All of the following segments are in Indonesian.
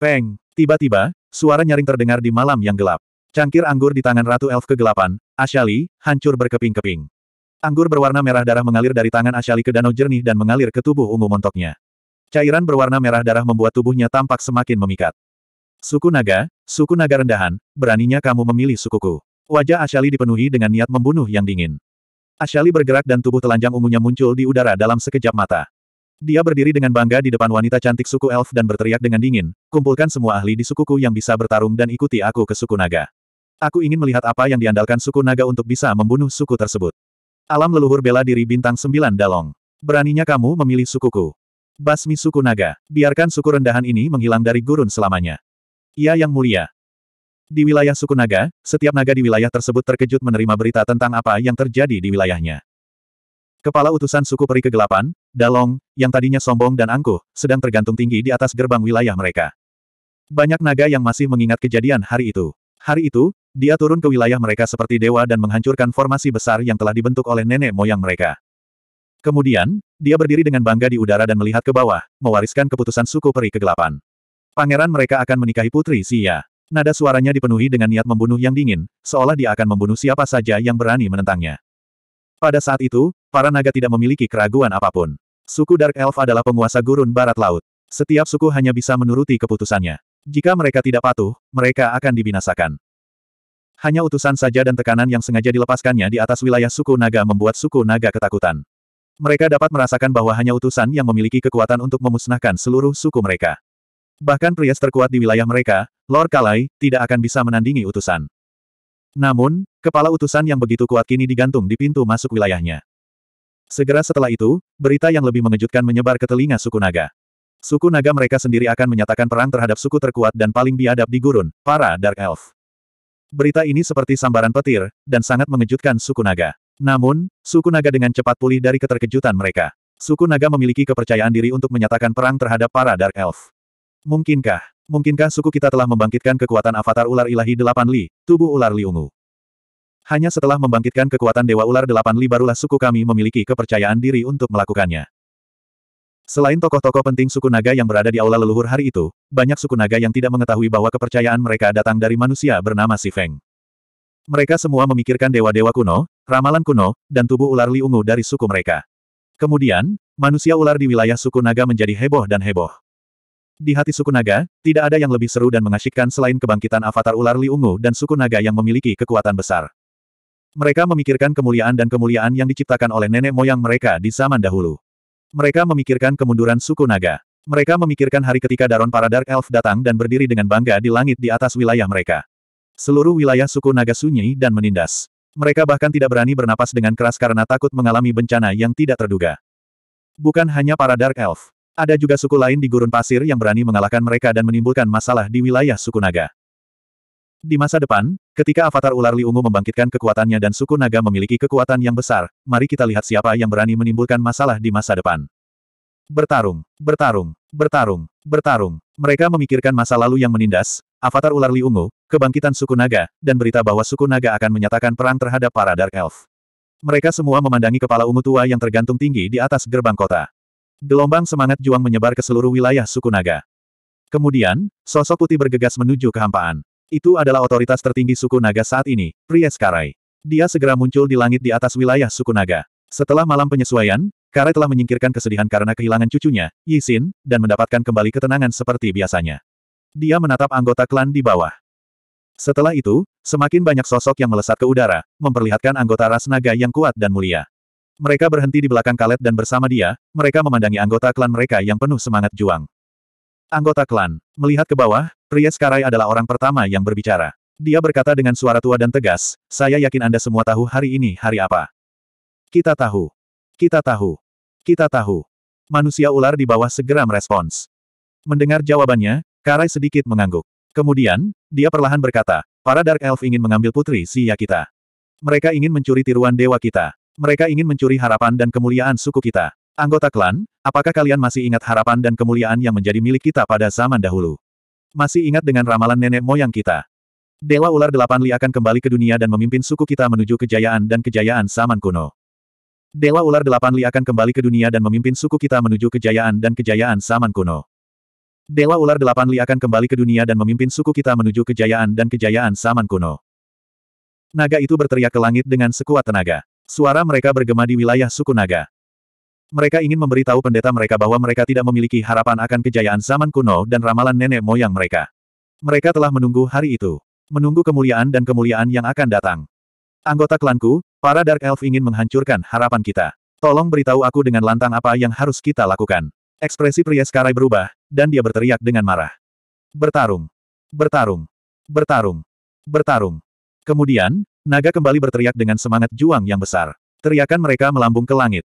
Peng! Tiba-tiba, suara nyaring terdengar di malam yang gelap. Cangkir anggur di tangan Ratu Elf Kegelapan, Ashali, hancur berkeping-keping. Anggur berwarna merah darah mengalir dari tangan Ashali ke danau jernih dan mengalir ke tubuh ungu montoknya. Cairan berwarna merah darah membuat tubuhnya tampak semakin memikat. Suku naga, suku naga rendahan, beraninya kamu memilih sukuku. Wajah Ashali dipenuhi dengan niat membunuh yang dingin. Ashali bergerak dan tubuh telanjang ungunya muncul di udara dalam sekejap mata. Dia berdiri dengan bangga di depan wanita cantik suku elf dan berteriak dengan dingin, kumpulkan semua ahli di sukuku yang bisa bertarung dan ikuti aku ke suku naga. Aku ingin melihat apa yang diandalkan suku naga untuk bisa membunuh suku tersebut. Alam leluhur bela diri bintang sembilan dalong. Beraninya kamu memilih sukuku. Basmi suku naga, biarkan suku rendahan ini menghilang dari gurun selamanya. Ia ya yang mulia. Di wilayah suku naga, setiap naga di wilayah tersebut terkejut menerima berita tentang apa yang terjadi di wilayahnya. Kepala utusan suku peri kegelapan, Dalong, yang tadinya sombong dan angkuh, sedang tergantung tinggi di atas gerbang wilayah mereka. Banyak naga yang masih mengingat kejadian hari itu. Hari itu, dia turun ke wilayah mereka seperti dewa dan menghancurkan formasi besar yang telah dibentuk oleh nenek moyang mereka. Kemudian, dia berdiri dengan bangga di udara dan melihat ke bawah, mewariskan keputusan suku peri kegelapan. Pangeran mereka akan menikahi putri Sia. Nada suaranya dipenuhi dengan niat membunuh yang dingin, seolah dia akan membunuh siapa saja yang berani menentangnya. Pada saat itu, para naga tidak memiliki keraguan apapun. Suku Dark Elf adalah penguasa gurun barat laut. Setiap suku hanya bisa menuruti keputusannya. Jika mereka tidak patuh, mereka akan dibinasakan. Hanya utusan saja dan tekanan yang sengaja dilepaskannya di atas wilayah suku naga membuat suku naga ketakutan. Mereka dapat merasakan bahwa hanya utusan yang memiliki kekuatan untuk memusnahkan seluruh suku mereka. Bahkan pria terkuat di wilayah mereka, Lord Kalai, tidak akan bisa menandingi utusan. Namun, kepala utusan yang begitu kuat kini digantung di pintu masuk wilayahnya. Segera setelah itu, berita yang lebih mengejutkan menyebar ke telinga suku naga. Suku naga mereka sendiri akan menyatakan perang terhadap suku terkuat dan paling biadab di gurun, para Dark Elf. Berita ini seperti sambaran petir, dan sangat mengejutkan suku naga. Namun, suku naga dengan cepat pulih dari keterkejutan mereka. Suku naga memiliki kepercayaan diri untuk menyatakan perang terhadap para Dark Elf. Mungkinkah? Mungkinkah suku kita telah membangkitkan kekuatan avatar ular ilahi delapan li, tubuh ular li ungu? Hanya setelah membangkitkan kekuatan Dewa Ular Delapan Li barulah suku kami memiliki kepercayaan diri untuk melakukannya. Selain tokoh-tokoh penting suku naga yang berada di aula leluhur hari itu, banyak suku naga yang tidak mengetahui bahwa kepercayaan mereka datang dari manusia bernama Si Feng. Mereka semua memikirkan dewa-dewa kuno, ramalan kuno, dan tubuh ular Li Ungu dari suku mereka. Kemudian, manusia ular di wilayah suku naga menjadi heboh dan heboh. Di hati suku naga, tidak ada yang lebih seru dan mengasyikkan selain kebangkitan avatar ular liungu dan suku naga yang memiliki kekuatan besar. Mereka memikirkan kemuliaan dan kemuliaan yang diciptakan oleh nenek moyang mereka di zaman dahulu. Mereka memikirkan kemunduran suku naga. Mereka memikirkan hari ketika Daron para Dark Elf datang dan berdiri dengan bangga di langit di atas wilayah mereka. Seluruh wilayah suku naga sunyi dan menindas. Mereka bahkan tidak berani bernapas dengan keras karena takut mengalami bencana yang tidak terduga. Bukan hanya para Dark Elf, ada juga suku lain di gurun pasir yang berani mengalahkan mereka dan menimbulkan masalah di wilayah suku naga. Di masa depan, ketika avatar ular liungu membangkitkan kekuatannya dan suku naga memiliki kekuatan yang besar, mari kita lihat siapa yang berani menimbulkan masalah di masa depan. Bertarung, bertarung, bertarung, bertarung. Mereka memikirkan masa lalu yang menindas, avatar ular liungu, kebangkitan suku naga, dan berita bahwa suku naga akan menyatakan perang terhadap para Dark Elf. Mereka semua memandangi kepala ungu tua yang tergantung tinggi di atas gerbang kota. Gelombang semangat juang menyebar ke seluruh wilayah suku naga. Kemudian, sosok putih bergegas menuju kehampaan. Itu adalah otoritas tertinggi suku naga saat ini, Pries Karai. Dia segera muncul di langit di atas wilayah suku naga. Setelah malam penyesuaian, Karai telah menyingkirkan kesedihan karena kehilangan cucunya, Yisin, dan mendapatkan kembali ketenangan seperti biasanya. Dia menatap anggota klan di bawah. Setelah itu, semakin banyak sosok yang melesat ke udara, memperlihatkan anggota ras naga yang kuat dan mulia. Mereka berhenti di belakang Kalet dan bersama dia, mereka memandangi anggota klan mereka yang penuh semangat juang. Anggota klan, melihat ke bawah, Priest Karai adalah orang pertama yang berbicara. Dia berkata dengan suara tua dan tegas, saya yakin Anda semua tahu hari ini hari apa. Kita tahu. Kita tahu. Kita tahu. Manusia ular di bawah segera merespons. Mendengar jawabannya, Karai sedikit mengangguk. Kemudian, dia perlahan berkata, para Dark Elf ingin mengambil putri Siya kita. Mereka ingin mencuri tiruan dewa kita. Mereka ingin mencuri harapan dan kemuliaan suku kita. Anggota klan, apakah kalian masih ingat harapan dan kemuliaan yang menjadi milik kita pada zaman dahulu? Masih ingat dengan ramalan nenek moyang kita? Dewa Ular Delapan Li akan kembali ke dunia dan memimpin suku kita menuju kejayaan dan kejayaan zaman kuno. Dewa Ular Delapan Li akan kembali ke dunia dan memimpin suku kita menuju kejayaan dan kejayaan zaman kuno. Dewa Ular Delapan Li akan kembali ke dunia dan memimpin suku kita menuju kejayaan dan kejayaan zaman kuno. Naga itu berteriak ke langit dengan sekuat tenaga. Suara mereka bergema di wilayah suku naga. Mereka ingin memberitahu pendeta mereka bahwa mereka tidak memiliki harapan akan kejayaan zaman kuno dan ramalan nenek moyang mereka. Mereka telah menunggu hari itu. Menunggu kemuliaan dan kemuliaan yang akan datang. Anggota klanku, para Dark Elf ingin menghancurkan harapan kita. Tolong beritahu aku dengan lantang apa yang harus kita lakukan. Ekspresi pria Skarai berubah, dan dia berteriak dengan marah. Bertarung. Bertarung. Bertarung. Bertarung. Kemudian, Naga kembali berteriak dengan semangat juang yang besar. Teriakan mereka melambung ke langit.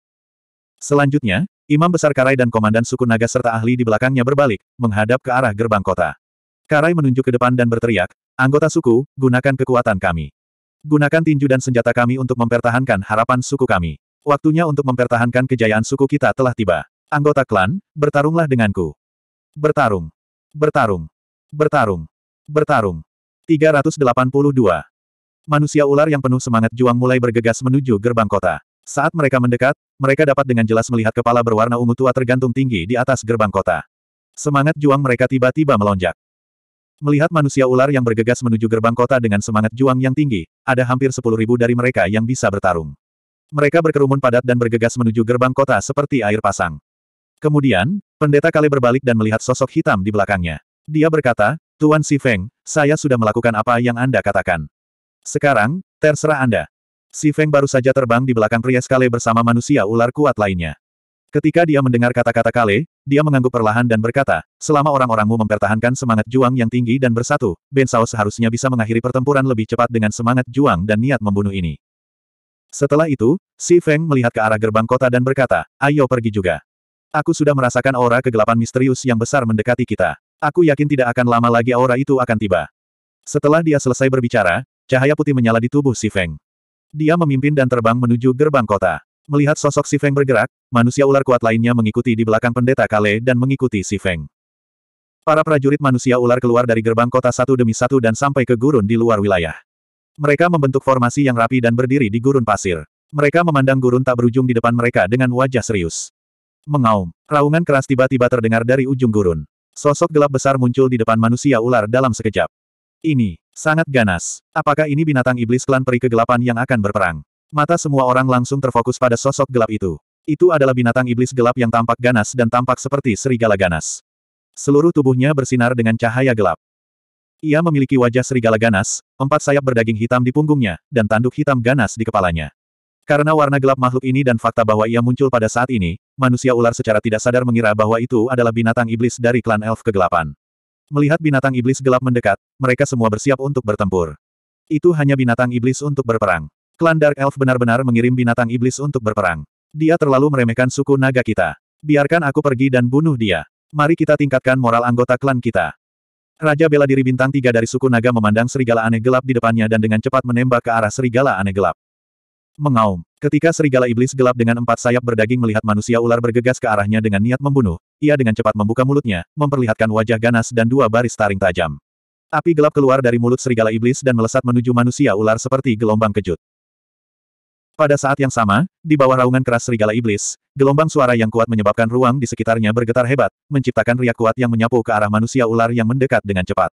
Selanjutnya, Imam Besar Karai dan Komandan Suku Naga serta ahli di belakangnya berbalik, menghadap ke arah gerbang kota. Karai menunjuk ke depan dan berteriak, Anggota suku, gunakan kekuatan kami. Gunakan tinju dan senjata kami untuk mempertahankan harapan suku kami. Waktunya untuk mempertahankan kejayaan suku kita telah tiba. Anggota klan, bertarunglah denganku. Bertarung. Bertarung. Bertarung. Bertarung. 382. Manusia ular yang penuh semangat juang mulai bergegas menuju gerbang kota. Saat mereka mendekat, mereka dapat dengan jelas melihat kepala berwarna ungu tua tergantung tinggi di atas gerbang kota. Semangat juang mereka tiba-tiba melonjak. Melihat manusia ular yang bergegas menuju gerbang kota dengan semangat juang yang tinggi, ada hampir sepuluh ribu dari mereka yang bisa bertarung. Mereka berkerumun padat dan bergegas menuju gerbang kota seperti air pasang. Kemudian, pendeta Kale berbalik dan melihat sosok hitam di belakangnya. Dia berkata, Tuan Si Feng, saya sudah melakukan apa yang Anda katakan. Sekarang, terserah Anda. Si Feng baru saja terbang di belakang pria Kale bersama manusia ular kuat lainnya. Ketika dia mendengar kata-kata Kale, dia mengangguk perlahan dan berkata, selama orang-orangmu mempertahankan semangat juang yang tinggi dan bersatu, Ben Sao seharusnya bisa mengakhiri pertempuran lebih cepat dengan semangat juang dan niat membunuh ini. Setelah itu, Si Feng melihat ke arah gerbang kota dan berkata, ayo pergi juga. Aku sudah merasakan aura kegelapan misterius yang besar mendekati kita. Aku yakin tidak akan lama lagi aura itu akan tiba. Setelah dia selesai berbicara, Cahaya putih menyala di tubuh Si Feng. Dia memimpin dan terbang menuju gerbang kota. Melihat sosok Si Feng bergerak, manusia ular kuat lainnya mengikuti di belakang pendeta Kale dan mengikuti Si Feng. Para prajurit manusia ular keluar dari gerbang kota satu demi satu dan sampai ke gurun di luar wilayah. Mereka membentuk formasi yang rapi dan berdiri di gurun pasir. Mereka memandang gurun tak berujung di depan mereka dengan wajah serius. Mengaum, raungan keras tiba-tiba terdengar dari ujung gurun. Sosok gelap besar muncul di depan manusia ular dalam sekejap. Ini, sangat ganas. Apakah ini binatang iblis klan peri kegelapan yang akan berperang? Mata semua orang langsung terfokus pada sosok gelap itu. Itu adalah binatang iblis gelap yang tampak ganas dan tampak seperti serigala ganas. Seluruh tubuhnya bersinar dengan cahaya gelap. Ia memiliki wajah serigala ganas, empat sayap berdaging hitam di punggungnya, dan tanduk hitam ganas di kepalanya. Karena warna gelap makhluk ini dan fakta bahwa ia muncul pada saat ini, manusia ular secara tidak sadar mengira bahwa itu adalah binatang iblis dari klan elf kegelapan. Melihat binatang iblis gelap mendekat, mereka semua bersiap untuk bertempur. Itu hanya binatang iblis untuk berperang. Klan Dark Elf benar-benar mengirim binatang iblis untuk berperang. Dia terlalu meremehkan suku naga kita. Biarkan aku pergi dan bunuh dia. Mari kita tingkatkan moral anggota klan kita. Raja bela diri bintang tiga dari suku naga memandang serigala aneh gelap di depannya dan dengan cepat menembak ke arah serigala aneh gelap. Mengaum. Ketika serigala iblis gelap dengan empat sayap berdaging melihat manusia ular bergegas ke arahnya dengan niat membunuh, ia dengan cepat membuka mulutnya, memperlihatkan wajah ganas dan dua baris taring tajam. Api gelap keluar dari mulut serigala iblis dan melesat menuju manusia ular seperti gelombang kejut. Pada saat yang sama, di bawah raungan keras serigala iblis, gelombang suara yang kuat menyebabkan ruang di sekitarnya bergetar hebat, menciptakan riak kuat yang menyapu ke arah manusia ular yang mendekat dengan cepat.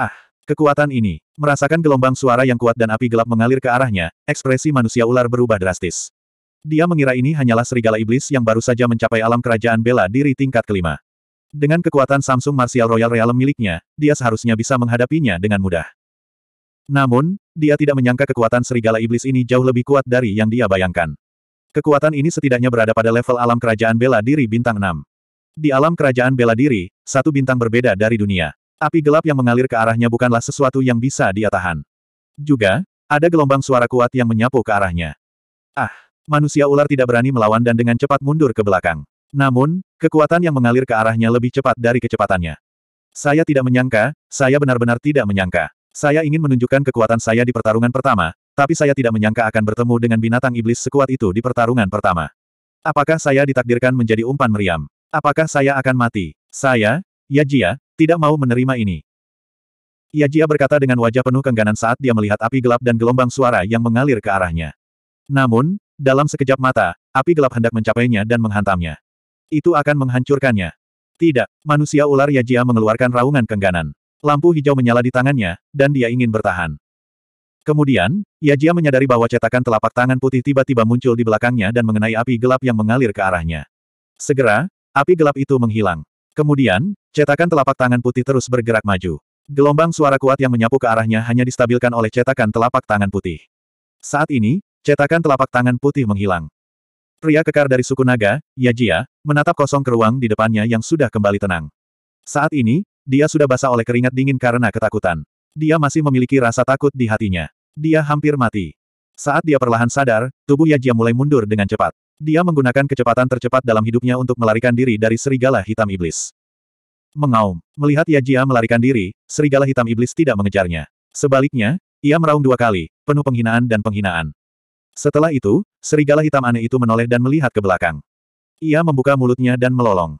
Ah, kekuatan ini, merasakan gelombang suara yang kuat dan api gelap mengalir ke arahnya, ekspresi manusia ular berubah drastis. Dia mengira ini hanyalah serigala iblis yang baru saja mencapai alam kerajaan bela diri tingkat kelima. Dengan kekuatan Samsung Martial Royal Realm miliknya, dia seharusnya bisa menghadapinya dengan mudah. Namun, dia tidak menyangka kekuatan serigala iblis ini jauh lebih kuat dari yang dia bayangkan. Kekuatan ini setidaknya berada pada level alam kerajaan bela diri bintang 6. Di alam kerajaan bela diri, satu bintang berbeda dari dunia. Api gelap yang mengalir ke arahnya bukanlah sesuatu yang bisa dia tahan. Juga, ada gelombang suara kuat yang menyapu ke arahnya. Ah! manusia ular tidak berani melawan dan dengan cepat mundur ke belakang. Namun, kekuatan yang mengalir ke arahnya lebih cepat dari kecepatannya. Saya tidak menyangka, saya benar-benar tidak menyangka. Saya ingin menunjukkan kekuatan saya di pertarungan pertama, tapi saya tidak menyangka akan bertemu dengan binatang iblis sekuat itu di pertarungan pertama. Apakah saya ditakdirkan menjadi umpan meriam? Apakah saya akan mati? Saya, Yajia, tidak mau menerima ini. Yajia berkata dengan wajah penuh kengganan saat dia melihat api gelap dan gelombang suara yang mengalir ke arahnya. Namun, dalam sekejap mata, api gelap hendak mencapainya dan menghantamnya. Itu akan menghancurkannya. Tidak, manusia ular Yajia mengeluarkan raungan kengganan. Lampu hijau menyala di tangannya, dan dia ingin bertahan. Kemudian, Yajia menyadari bahwa cetakan telapak tangan putih tiba-tiba muncul di belakangnya dan mengenai api gelap yang mengalir ke arahnya. Segera, api gelap itu menghilang. Kemudian, cetakan telapak tangan putih terus bergerak maju. Gelombang suara kuat yang menyapu ke arahnya hanya distabilkan oleh cetakan telapak tangan putih. Saat ini, Cetakan telapak tangan putih menghilang. Pria kekar dari suku naga, Yajia, menatap kosong ke ruang di depannya yang sudah kembali tenang. Saat ini, dia sudah basah oleh keringat dingin karena ketakutan. Dia masih memiliki rasa takut di hatinya. Dia hampir mati. Saat dia perlahan sadar, tubuh Yajia mulai mundur dengan cepat. Dia menggunakan kecepatan tercepat dalam hidupnya untuk melarikan diri dari serigala hitam iblis. Mengaum. Melihat Yajia melarikan diri, serigala hitam iblis tidak mengejarnya. Sebaliknya, ia meraung dua kali, penuh penghinaan dan penghinaan. Setelah itu, serigala hitam aneh itu menoleh dan melihat ke belakang. Ia membuka mulutnya dan melolong.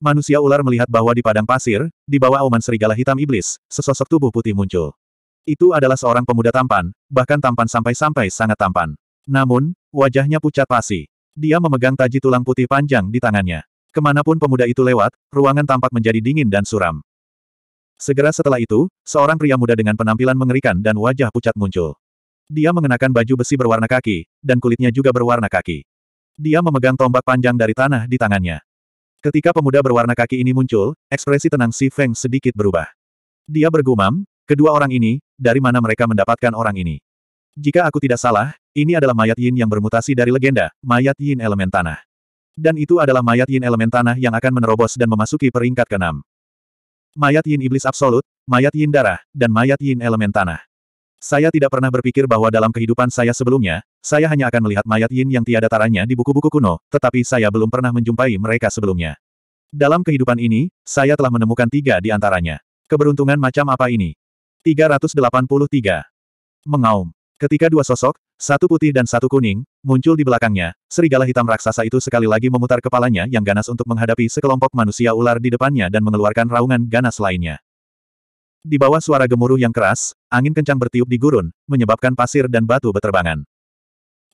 Manusia ular melihat bahwa di padang pasir, di bawah auman serigala hitam iblis, sesosok tubuh putih muncul. Itu adalah seorang pemuda tampan, bahkan tampan sampai-sampai sangat tampan. Namun, wajahnya pucat pasi. Dia memegang taji tulang putih panjang di tangannya. Kemanapun pemuda itu lewat, ruangan tampak menjadi dingin dan suram. Segera setelah itu, seorang pria muda dengan penampilan mengerikan dan wajah pucat muncul. Dia mengenakan baju besi berwarna kaki, dan kulitnya juga berwarna kaki. Dia memegang tombak panjang dari tanah di tangannya. Ketika pemuda berwarna kaki ini muncul, ekspresi tenang Si Feng sedikit berubah. Dia bergumam, kedua orang ini, dari mana mereka mendapatkan orang ini? Jika aku tidak salah, ini adalah mayat yin yang bermutasi dari legenda, mayat yin elemen tanah. Dan itu adalah mayat yin elemen tanah yang akan menerobos dan memasuki peringkat keenam mayat yin iblis absolut, mayat yin darah, dan mayat yin elemen tanah. Saya tidak pernah berpikir bahwa dalam kehidupan saya sebelumnya, saya hanya akan melihat mayat yin yang tiada taranya di buku-buku kuno, tetapi saya belum pernah menjumpai mereka sebelumnya. Dalam kehidupan ini, saya telah menemukan tiga di antaranya. Keberuntungan macam apa ini? 383. Mengaum. Ketika dua sosok, satu putih dan satu kuning, muncul di belakangnya, serigala hitam raksasa itu sekali lagi memutar kepalanya yang ganas untuk menghadapi sekelompok manusia ular di depannya dan mengeluarkan raungan ganas lainnya. Di bawah suara gemuruh yang keras, angin kencang bertiup di gurun, menyebabkan pasir dan batu berterbangan.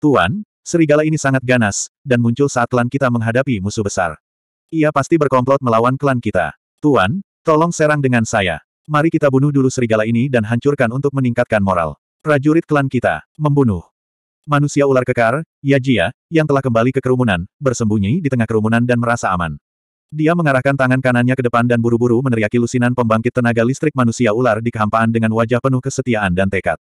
Tuan, serigala ini sangat ganas, dan muncul saat klan kita menghadapi musuh besar. Ia pasti berkomplot melawan klan kita. Tuan, tolong serang dengan saya. Mari kita bunuh dulu serigala ini dan hancurkan untuk meningkatkan moral. Prajurit klan kita, membunuh. Manusia ular kekar, Yajia, yang telah kembali ke kerumunan, bersembunyi di tengah kerumunan dan merasa aman. Dia mengarahkan tangan kanannya ke depan dan buru-buru meneriaki lusinan pembangkit tenaga listrik manusia ular di kehampaan dengan wajah penuh kesetiaan dan tekad.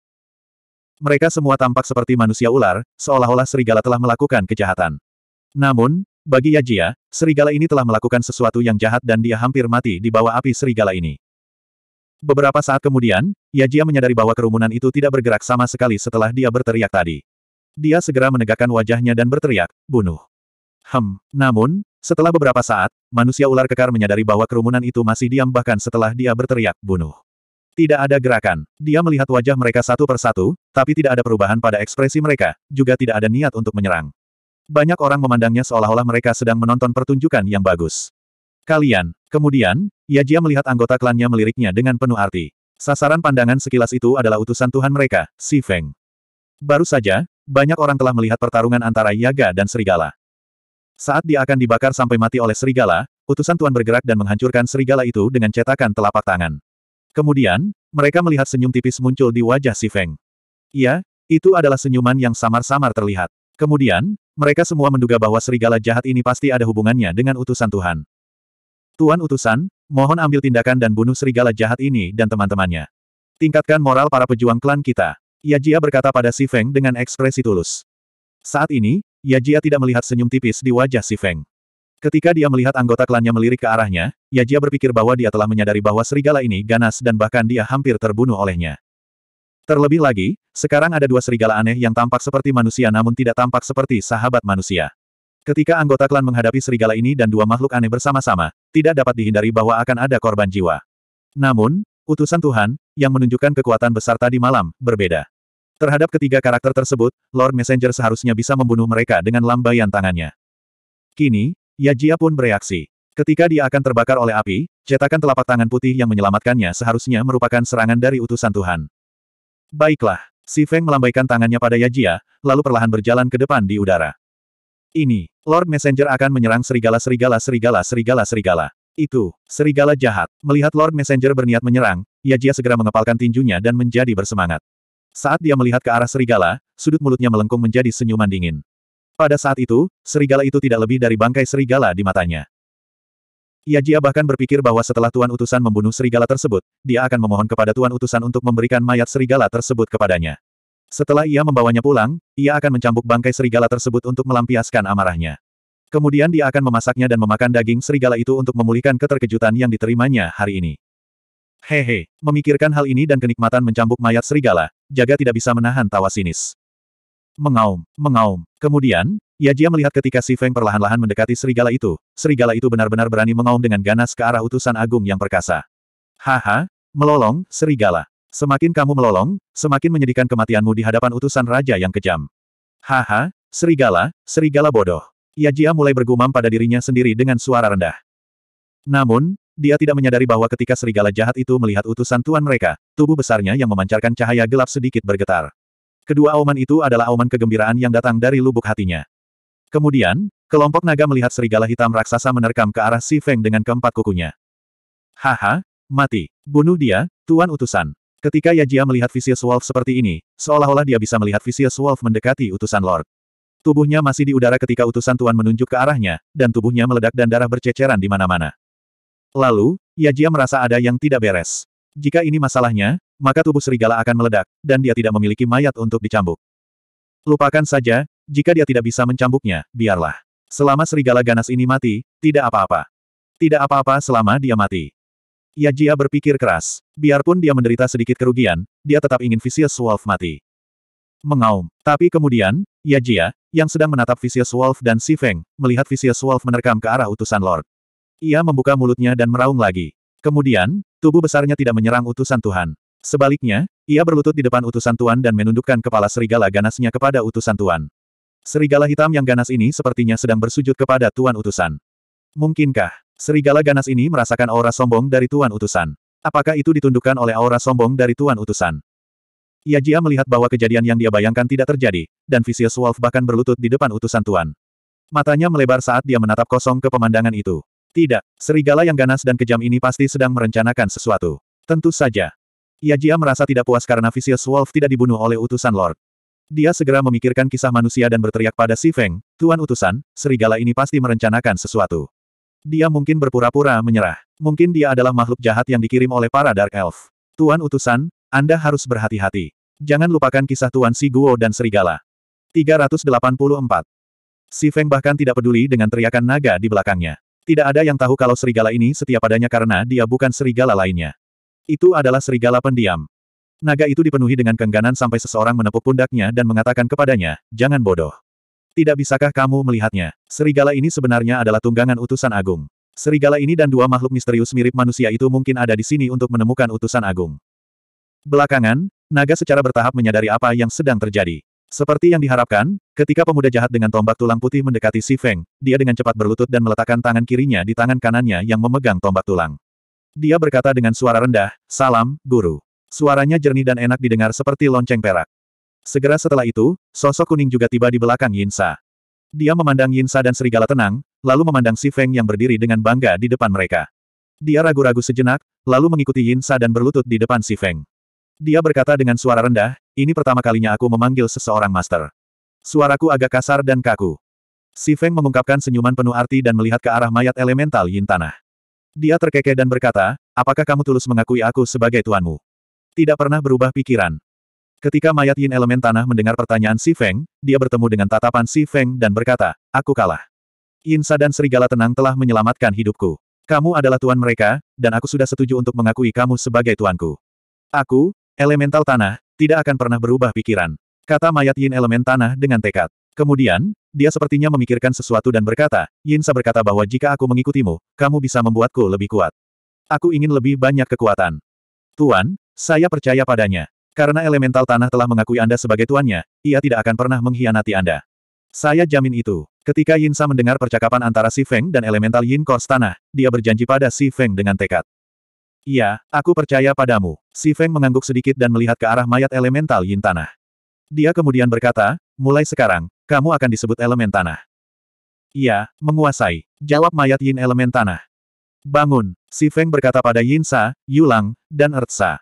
Mereka semua tampak seperti manusia ular, seolah-olah serigala telah melakukan kejahatan. Namun, bagi Yajia, serigala ini telah melakukan sesuatu yang jahat dan dia hampir mati di bawah api serigala ini. Beberapa saat kemudian, Yajia menyadari bahwa kerumunan itu tidak bergerak sama sekali setelah dia berteriak tadi. Dia segera menegakkan wajahnya dan berteriak, bunuh. Hem, namun, setelah beberapa saat, manusia ular kekar menyadari bahwa kerumunan itu masih diam bahkan setelah dia berteriak, bunuh. Tidak ada gerakan. Dia melihat wajah mereka satu persatu, tapi tidak ada perubahan pada ekspresi mereka, juga tidak ada niat untuk menyerang. Banyak orang memandangnya seolah-olah mereka sedang menonton pertunjukan yang bagus. Kalian. Kemudian, Yajia melihat anggota klannya meliriknya dengan penuh arti. Sasaran pandangan sekilas itu adalah utusan Tuhan mereka, Si Feng. Baru saja, banyak orang telah melihat pertarungan antara Yaga dan Serigala. Saat dia akan dibakar sampai mati oleh serigala, utusan Tuan bergerak dan menghancurkan serigala itu dengan cetakan telapak tangan. Kemudian, mereka melihat senyum tipis muncul di wajah si Feng. Iya, itu adalah senyuman yang samar-samar terlihat. Kemudian, mereka semua menduga bahwa serigala jahat ini pasti ada hubungannya dengan utusan Tuhan. Tuan utusan, mohon ambil tindakan dan bunuh serigala jahat ini dan teman-temannya. Tingkatkan moral para pejuang klan kita. Yajia berkata pada Si Feng dengan ekspresi tulus. Saat ini, Yajia tidak melihat senyum tipis di wajah si Feng. Ketika dia melihat anggota klannya melirik ke arahnya, Yajia berpikir bahwa dia telah menyadari bahwa serigala ini ganas dan bahkan dia hampir terbunuh olehnya. Terlebih lagi, sekarang ada dua serigala aneh yang tampak seperti manusia namun tidak tampak seperti sahabat manusia. Ketika anggota klan menghadapi serigala ini dan dua makhluk aneh bersama-sama, tidak dapat dihindari bahwa akan ada korban jiwa. Namun, utusan Tuhan, yang menunjukkan kekuatan besar tadi malam, berbeda. Terhadap ketiga karakter tersebut, Lord Messenger seharusnya bisa membunuh mereka dengan lambaian tangannya. Kini, Yajia pun bereaksi. Ketika dia akan terbakar oleh api, cetakan telapak tangan putih yang menyelamatkannya seharusnya merupakan serangan dari utusan Tuhan. Baiklah, Si Feng melambaikan tangannya pada Yajia, lalu perlahan berjalan ke depan di udara. Ini, Lord Messenger akan menyerang serigala-serigala-serigala-serigala-serigala. Itu, serigala jahat. Melihat Lord Messenger berniat menyerang, Yajia segera mengepalkan tinjunya dan menjadi bersemangat. Saat dia melihat ke arah serigala, sudut mulutnya melengkung menjadi senyuman dingin. Pada saat itu, serigala itu tidak lebih dari bangkai serigala di matanya. Yajia bahkan berpikir bahwa setelah Tuan Utusan membunuh serigala tersebut, dia akan memohon kepada Tuan Utusan untuk memberikan mayat serigala tersebut kepadanya. Setelah ia membawanya pulang, ia akan mencambuk bangkai serigala tersebut untuk melampiaskan amarahnya. Kemudian dia akan memasaknya dan memakan daging serigala itu untuk memulihkan keterkejutan yang diterimanya hari ini. Hehe, memikirkan hal ini dan kenikmatan mencambuk mayat serigala, Jaga tidak bisa menahan tawa sinis. Mengaum, mengaum. Kemudian, Yajia melihat ketika Si Feng perlahan-lahan mendekati serigala itu, serigala itu benar-benar berani mengaum dengan ganas ke arah utusan agung yang perkasa. Haha, melolong, serigala. Semakin kamu melolong, semakin menyedihkan kematianmu di hadapan utusan raja yang kejam. Haha, serigala, serigala bodoh. Yajia mulai bergumam pada dirinya sendiri dengan suara rendah. Namun, dia tidak menyadari bahwa ketika serigala jahat itu melihat utusan tuan mereka, tubuh besarnya yang memancarkan cahaya gelap sedikit bergetar. Kedua auman itu adalah auman kegembiraan yang datang dari lubuk hatinya. Kemudian, kelompok naga melihat serigala hitam raksasa menerkam ke arah Si Feng dengan keempat kukunya. Haha, mati. Bunuh dia, tuan utusan. Ketika Yajia melihat Vicious Wolf seperti ini, seolah-olah dia bisa melihat Vicious Wolf mendekati utusan Lord. Tubuhnya masih di udara ketika utusan Tuan menunjuk ke arahnya, dan tubuhnya meledak dan darah berceceran di mana-mana. Lalu, Yajia merasa ada yang tidak beres. Jika ini masalahnya, maka tubuh serigala akan meledak, dan dia tidak memiliki mayat untuk dicambuk. Lupakan saja, jika dia tidak bisa mencambuknya, biarlah. Selama serigala ganas ini mati, tidak apa-apa. Tidak apa-apa selama dia mati. Yajia berpikir keras. Biarpun dia menderita sedikit kerugian, dia tetap ingin Vicious Wolf mati. Mengaum. Tapi kemudian, Yajia, yang sedang menatap Vicious Wolf dan Si Feng, melihat Vicious Wolf menerkam ke arah utusan Lord. Ia membuka mulutnya dan meraung lagi. Kemudian, tubuh besarnya tidak menyerang utusan Tuhan. Sebaliknya, ia berlutut di depan utusan Tuhan dan menundukkan kepala serigala ganasnya kepada utusan Tuhan. Serigala hitam yang ganas ini sepertinya sedang bersujud kepada Tuan Utusan. Mungkinkah, serigala ganas ini merasakan aura sombong dari Tuan Utusan? Apakah itu ditundukkan oleh aura sombong dari Tuan Utusan? Ia jia melihat bahwa kejadian yang dia bayangkan tidak terjadi, dan Vicious Wolf bahkan berlutut di depan utusan Tuan. Matanya melebar saat dia menatap kosong ke pemandangan itu. Tidak, serigala yang ganas dan kejam ini pasti sedang merencanakan sesuatu. Tentu saja. Yajia merasa tidak puas karena Vicious Wolf tidak dibunuh oleh utusan Lord. Dia segera memikirkan kisah manusia dan berteriak pada Si Feng, Tuan Utusan, serigala ini pasti merencanakan sesuatu. Dia mungkin berpura-pura menyerah. Mungkin dia adalah makhluk jahat yang dikirim oleh para Dark Elf. Tuan Utusan, Anda harus berhati-hati. Jangan lupakan kisah Tuan Si Guo dan Serigala. 384. Si Feng bahkan tidak peduli dengan teriakan naga di belakangnya. Tidak ada yang tahu kalau serigala ini setia padanya karena dia bukan serigala lainnya. Itu adalah serigala pendiam. Naga itu dipenuhi dengan kengganan sampai seseorang menepuk pundaknya dan mengatakan kepadanya, jangan bodoh. Tidak bisakah kamu melihatnya? Serigala ini sebenarnya adalah tunggangan utusan agung. Serigala ini dan dua makhluk misterius mirip manusia itu mungkin ada di sini untuk menemukan utusan agung. Belakangan, naga secara bertahap menyadari apa yang sedang terjadi. Seperti yang diharapkan, ketika pemuda jahat dengan tombak tulang putih mendekati Si Feng, dia dengan cepat berlutut dan meletakkan tangan kirinya di tangan kanannya yang memegang tombak tulang. Dia berkata dengan suara rendah, Salam, Guru. Suaranya jernih dan enak didengar seperti lonceng perak. Segera setelah itu, sosok kuning juga tiba di belakang Yinsa. Dia memandang Yinsa dan serigala tenang, lalu memandang Si Feng yang berdiri dengan bangga di depan mereka. Dia ragu-ragu sejenak, lalu mengikuti Yinsa dan berlutut di depan Si Feng. Dia berkata dengan suara rendah, ini pertama kalinya aku memanggil seseorang master. Suaraku agak kasar dan kaku. Si Feng mengungkapkan senyuman penuh arti dan melihat ke arah mayat elemental yin tanah. Dia terkekeh dan berkata, apakah kamu tulus mengakui aku sebagai tuanmu? Tidak pernah berubah pikiran. Ketika mayat yin elemen tanah mendengar pertanyaan Si Feng, dia bertemu dengan tatapan Si Feng dan berkata, aku kalah. Yinsa dan Serigala Tenang telah menyelamatkan hidupku. Kamu adalah tuan mereka, dan aku sudah setuju untuk mengakui kamu sebagai tuanku. Aku, Elemental tanah, tidak akan pernah berubah pikiran. Kata mayat Yin elemen tanah dengan tekad. Kemudian, dia sepertinya memikirkan sesuatu dan berkata, Yin Sa berkata bahwa jika aku mengikutimu, kamu bisa membuatku lebih kuat. Aku ingin lebih banyak kekuatan. Tuan, saya percaya padanya. Karena elemental tanah telah mengakui Anda sebagai tuannya, ia tidak akan pernah mengkhianati Anda. Saya jamin itu. Ketika Yin Sa mendengar percakapan antara Si Feng dan elemental Yin Kors tanah, dia berjanji pada Si Feng dengan tekad. Iya, aku percaya padamu. Si Feng mengangguk sedikit dan melihat ke arah mayat elemental yin tanah. Dia kemudian berkata, mulai sekarang, kamu akan disebut elemen tanah. Iya, menguasai. Jawab mayat yin elemen tanah. Bangun, si Feng berkata pada Yin Sa, Yulang, dan Ertsa.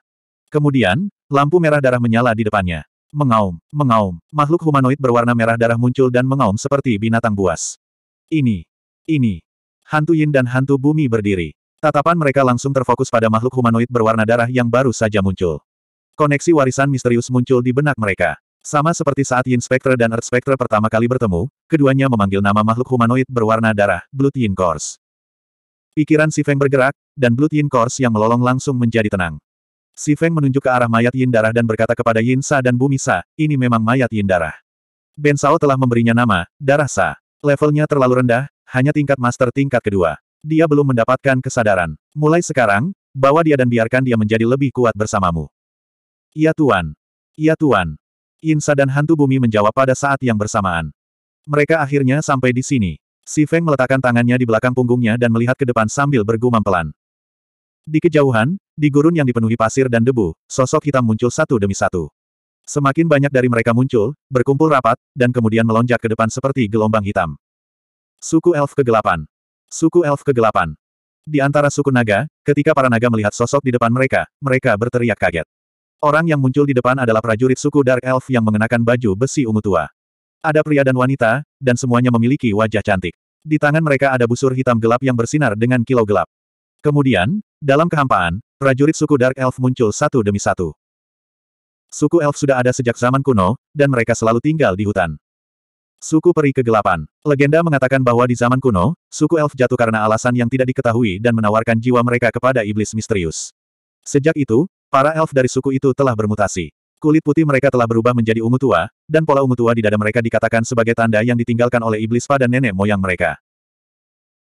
Kemudian, lampu merah darah menyala di depannya. Mengaum, mengaum, makhluk humanoid berwarna merah darah muncul dan mengaum seperti binatang buas. Ini, ini. Hantu Yin dan hantu bumi berdiri. Tatapan mereka langsung terfokus pada makhluk humanoid berwarna darah yang baru saja muncul. Koneksi warisan misterius muncul di benak mereka. Sama seperti saat Yin Spectre dan Earth Spectre pertama kali bertemu, keduanya memanggil nama makhluk humanoid berwarna darah, Blood Yin Course. Pikiran Si Feng bergerak, dan Blood Yin Course yang melolong langsung menjadi tenang. Si Feng menunjuk ke arah mayat Yin darah dan berkata kepada Yin Sa dan Bumi Sa, ini memang mayat Yin darah. Ben Sao telah memberinya nama, Darah Sa. Levelnya terlalu rendah, hanya tingkat master tingkat kedua. Dia belum mendapatkan kesadaran. Mulai sekarang, bawa dia dan biarkan dia menjadi lebih kuat bersamamu. Ya Tuan. ya Tuan. Insa dan hantu bumi menjawab pada saat yang bersamaan. Mereka akhirnya sampai di sini. Si Feng meletakkan tangannya di belakang punggungnya dan melihat ke depan sambil bergumam pelan. Di kejauhan, di gurun yang dipenuhi pasir dan debu, sosok hitam muncul satu demi satu. Semakin banyak dari mereka muncul, berkumpul rapat, dan kemudian melonjak ke depan seperti gelombang hitam. Suku Elf Kegelapan Suku elf kegelapan. Di antara suku naga, ketika para naga melihat sosok di depan mereka, mereka berteriak kaget. Orang yang muncul di depan adalah prajurit suku Dark Elf yang mengenakan baju besi ungu tua. Ada pria dan wanita, dan semuanya memiliki wajah cantik. Di tangan mereka ada busur hitam gelap yang bersinar dengan kilau gelap. Kemudian, dalam kehampaan, prajurit suku Dark Elf muncul satu demi satu. Suku Elf sudah ada sejak zaman kuno, dan mereka selalu tinggal di hutan. Suku Peri Kegelapan. Legenda mengatakan bahwa di zaman kuno, suku elf jatuh karena alasan yang tidak diketahui dan menawarkan jiwa mereka kepada iblis misterius. Sejak itu, para elf dari suku itu telah bermutasi. Kulit putih mereka telah berubah menjadi ungu tua, dan pola ungu tua di dada mereka dikatakan sebagai tanda yang ditinggalkan oleh iblis pada nenek moyang mereka.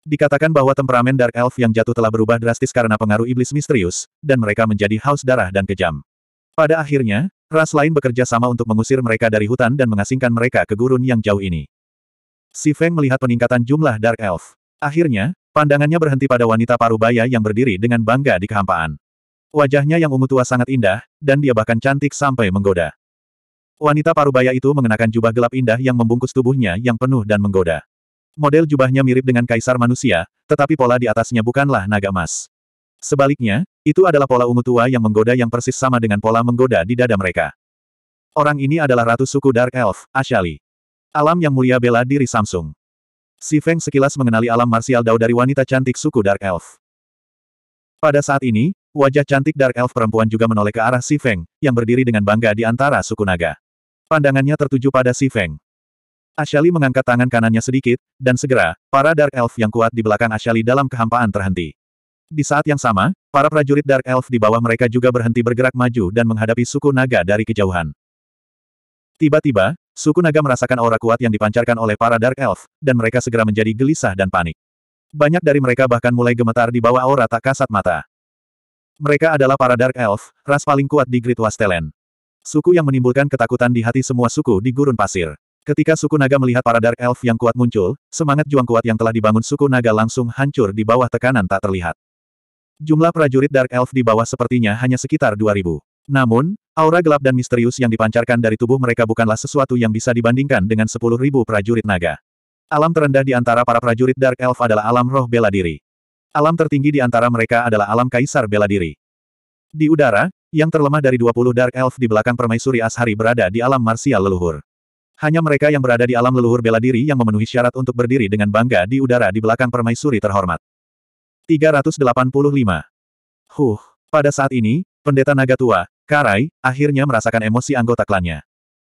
Dikatakan bahwa temperamen Dark Elf yang jatuh telah berubah drastis karena pengaruh iblis misterius, dan mereka menjadi haus darah dan kejam. Pada akhirnya, Ras lain bekerja sama untuk mengusir mereka dari hutan dan mengasingkan mereka ke gurun yang jauh ini. Si Feng melihat peningkatan jumlah Dark Elf. Akhirnya, pandangannya berhenti pada wanita parubaya yang berdiri dengan bangga di kehampaan. Wajahnya yang ungu tua sangat indah, dan dia bahkan cantik sampai menggoda. Wanita parubaya itu mengenakan jubah gelap indah yang membungkus tubuhnya yang penuh dan menggoda. Model jubahnya mirip dengan kaisar manusia, tetapi pola di atasnya bukanlah naga emas. Sebaliknya, itu adalah pola ungu tua yang menggoda yang persis sama dengan pola menggoda di dada mereka. Orang ini adalah ratu suku Dark Elf, Ashali. Alam yang mulia bela diri Samsung. Si Feng sekilas mengenali alam marsial Dao dari wanita cantik suku Dark Elf. Pada saat ini, wajah cantik Dark Elf perempuan juga menoleh ke arah Si Feng, yang berdiri dengan bangga di antara suku naga. Pandangannya tertuju pada Si Feng. Ashali mengangkat tangan kanannya sedikit, dan segera, para Dark Elf yang kuat di belakang Ashali dalam kehampaan terhenti. Di saat yang sama, para prajurit Dark Elf di bawah mereka juga berhenti bergerak maju dan menghadapi suku naga dari kejauhan. Tiba-tiba, suku naga merasakan aura kuat yang dipancarkan oleh para Dark Elf, dan mereka segera menjadi gelisah dan panik. Banyak dari mereka bahkan mulai gemetar di bawah aura tak kasat mata. Mereka adalah para Dark Elf, ras paling kuat di Great Wastelen. Suku yang menimbulkan ketakutan di hati semua suku di gurun pasir. Ketika suku naga melihat para Dark Elf yang kuat muncul, semangat juang kuat yang telah dibangun suku naga langsung hancur di bawah tekanan tak terlihat. Jumlah prajurit Dark Elf di bawah sepertinya hanya sekitar 2000. Namun, aura gelap dan misterius yang dipancarkan dari tubuh mereka bukanlah sesuatu yang bisa dibandingkan dengan 10.000 prajurit naga. Alam terendah di antara para prajurit Dark Elf adalah alam roh bela diri. Alam tertinggi di antara mereka adalah alam kaisar bela diri. Di udara, yang terlemah dari 20 Dark Elf di belakang permaisuri Ashari berada di alam marsial leluhur. Hanya mereka yang berada di alam leluhur bela diri yang memenuhi syarat untuk berdiri dengan bangga di udara di belakang permaisuri terhormat. 385. Huh. Pada saat ini, pendeta naga tua, Karai, akhirnya merasakan emosi anggota klannya.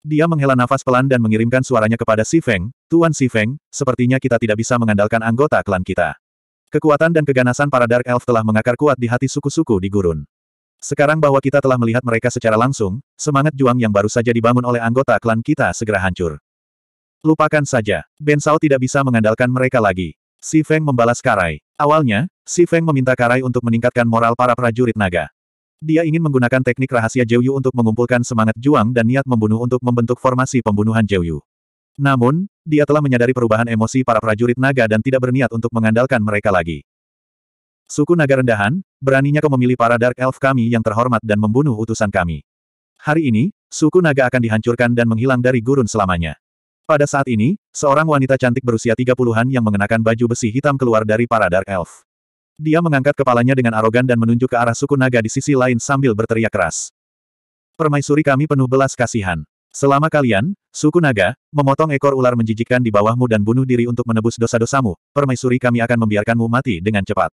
Dia menghela nafas pelan dan mengirimkan suaranya kepada Si Feng, Tuan Si Feng, sepertinya kita tidak bisa mengandalkan anggota klan kita. Kekuatan dan keganasan para Dark Elf telah mengakar kuat di hati suku-suku di gurun. Sekarang bahwa kita telah melihat mereka secara langsung, semangat juang yang baru saja dibangun oleh anggota klan kita segera hancur. Lupakan saja, Ben Sao tidak bisa mengandalkan mereka lagi. Si Feng membalas Karai. Awalnya, Si Feng meminta Karai untuk meningkatkan moral para prajurit naga. Dia ingin menggunakan teknik rahasia Jiuyu untuk mengumpulkan semangat juang dan niat membunuh untuk membentuk formasi pembunuhan Jiuyu. Namun, dia telah menyadari perubahan emosi para prajurit naga dan tidak berniat untuk mengandalkan mereka lagi. Suku naga rendahan, beraninya kau memilih para Dark Elf kami yang terhormat dan membunuh utusan kami. Hari ini, suku naga akan dihancurkan dan menghilang dari gurun selamanya. Pada saat ini, seorang wanita cantik berusia 30-an yang mengenakan baju besi hitam keluar dari para Dark Elf. Dia mengangkat kepalanya dengan arogan dan menunjuk ke arah suku naga di sisi lain sambil berteriak keras. Permaisuri kami penuh belas kasihan. Selama kalian, suku naga, memotong ekor ular menjijikkan di bawahmu dan bunuh diri untuk menebus dosa-dosamu, permaisuri kami akan membiarkanmu mati dengan cepat.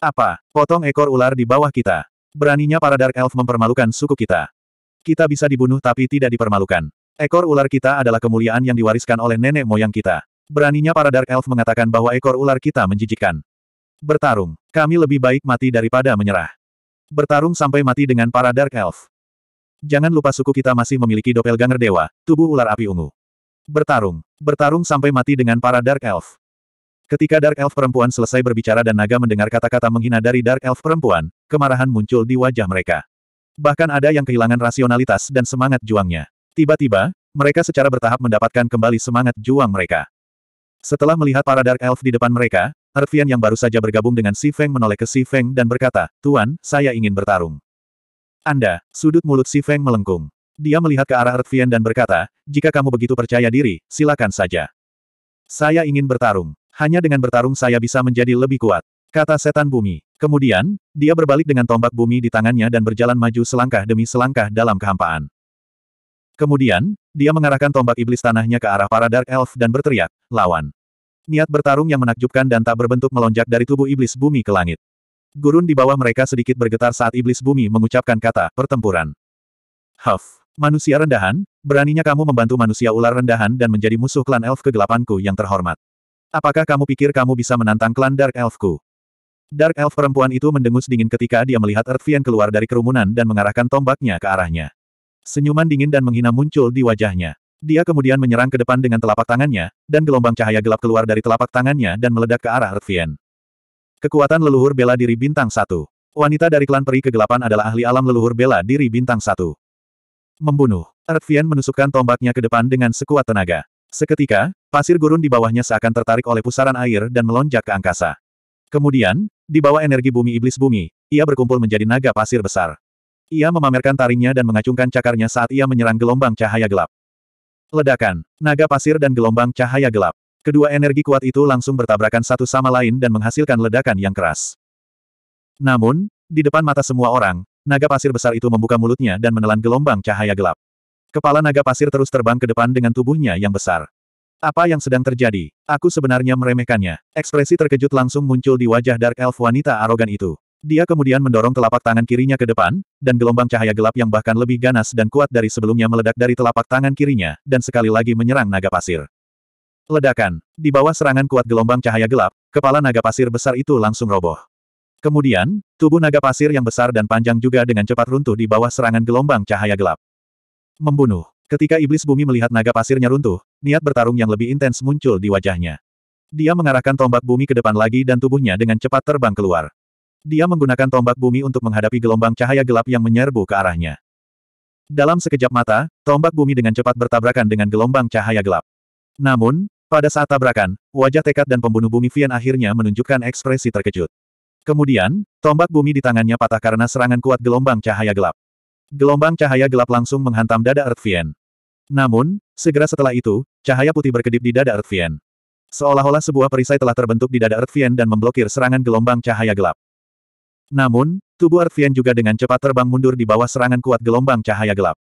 Apa, potong ekor ular di bawah kita? Beraninya para Dark Elf mempermalukan suku kita. Kita bisa dibunuh tapi tidak dipermalukan. Ekor ular kita adalah kemuliaan yang diwariskan oleh nenek moyang kita. Beraninya para Dark Elf mengatakan bahwa ekor ular kita menjijikkan. Bertarung. Kami lebih baik mati daripada menyerah. Bertarung sampai mati dengan para Dark Elf. Jangan lupa suku kita masih memiliki doppelganger dewa, tubuh ular api ungu. Bertarung. Bertarung sampai mati dengan para Dark Elf. Ketika Dark Elf perempuan selesai berbicara dan naga mendengar kata-kata menghina dari Dark Elf perempuan, kemarahan muncul di wajah mereka. Bahkan ada yang kehilangan rasionalitas dan semangat juangnya. Tiba-tiba, mereka secara bertahap mendapatkan kembali semangat juang mereka. Setelah melihat para Dark Elf di depan mereka, Ervian yang baru saja bergabung dengan Si Feng menoleh ke Si Feng dan berkata, Tuan, saya ingin bertarung. Anda, sudut mulut Si Feng melengkung. Dia melihat ke arah Ervian dan berkata, jika kamu begitu percaya diri, silakan saja. Saya ingin bertarung. Hanya dengan bertarung saya bisa menjadi lebih kuat. Kata setan bumi. Kemudian, dia berbalik dengan tombak bumi di tangannya dan berjalan maju selangkah demi selangkah dalam kehampaan. Kemudian, dia mengarahkan tombak iblis tanahnya ke arah para Dark Elf dan berteriak, lawan. Niat bertarung yang menakjubkan dan tak berbentuk melonjak dari tubuh iblis bumi ke langit. Gurun di bawah mereka sedikit bergetar saat iblis bumi mengucapkan kata, pertempuran. Huff, manusia rendahan, beraninya kamu membantu manusia ular rendahan dan menjadi musuh klan elf kegelapanku yang terhormat. Apakah kamu pikir kamu bisa menantang klan Dark Elfku? Dark Elf perempuan itu mendengus dingin ketika dia melihat Earthvian keluar dari kerumunan dan mengarahkan tombaknya ke arahnya. Senyuman dingin dan menghina muncul di wajahnya. Dia kemudian menyerang ke depan dengan telapak tangannya, dan gelombang cahaya gelap keluar dari telapak tangannya dan meledak ke arah Ertvien. Kekuatan leluhur bela diri bintang satu. Wanita dari klan peri kegelapan adalah ahli alam leluhur bela diri bintang satu. Membunuh. Ertvien menusukkan tombaknya ke depan dengan sekuat tenaga. Seketika, pasir gurun di bawahnya seakan tertarik oleh pusaran air dan melonjak ke angkasa. Kemudian, di bawah energi bumi iblis bumi, ia berkumpul menjadi naga pasir besar. Ia memamerkan taringnya dan mengacungkan cakarnya saat ia menyerang gelombang cahaya gelap. Ledakan, naga pasir dan gelombang cahaya gelap. Kedua energi kuat itu langsung bertabrakan satu sama lain dan menghasilkan ledakan yang keras. Namun, di depan mata semua orang, naga pasir besar itu membuka mulutnya dan menelan gelombang cahaya gelap. Kepala naga pasir terus terbang ke depan dengan tubuhnya yang besar. Apa yang sedang terjadi? Aku sebenarnya meremehkannya. Ekspresi terkejut langsung muncul di wajah Dark Elf wanita arogan itu. Dia kemudian mendorong telapak tangan kirinya ke depan, dan gelombang cahaya gelap yang bahkan lebih ganas dan kuat dari sebelumnya meledak dari telapak tangan kirinya, dan sekali lagi menyerang naga pasir. Ledakan. Di bawah serangan kuat gelombang cahaya gelap, kepala naga pasir besar itu langsung roboh. Kemudian, tubuh naga pasir yang besar dan panjang juga dengan cepat runtuh di bawah serangan gelombang cahaya gelap. Membunuh. Ketika iblis bumi melihat naga pasirnya runtuh, niat bertarung yang lebih intens muncul di wajahnya. Dia mengarahkan tombak bumi ke depan lagi dan tubuhnya dengan cepat terbang keluar. Dia menggunakan tombak bumi untuk menghadapi gelombang cahaya gelap yang menyerbu ke arahnya. Dalam sekejap mata, tombak bumi dengan cepat bertabrakan dengan gelombang cahaya gelap. Namun, pada saat tabrakan, wajah tekad dan pembunuh bumi Vian akhirnya menunjukkan ekspresi terkejut. Kemudian, tombak bumi di tangannya patah karena serangan kuat gelombang cahaya gelap. Gelombang cahaya gelap langsung menghantam dada Earth Vian. Namun, segera setelah itu, cahaya putih berkedip di dada Earth Vian. Seolah-olah sebuah perisai telah terbentuk di dada Earth Vian dan memblokir serangan gelombang cahaya gelap. Namun, tubuh Artvian juga dengan cepat terbang mundur di bawah serangan kuat gelombang cahaya gelap.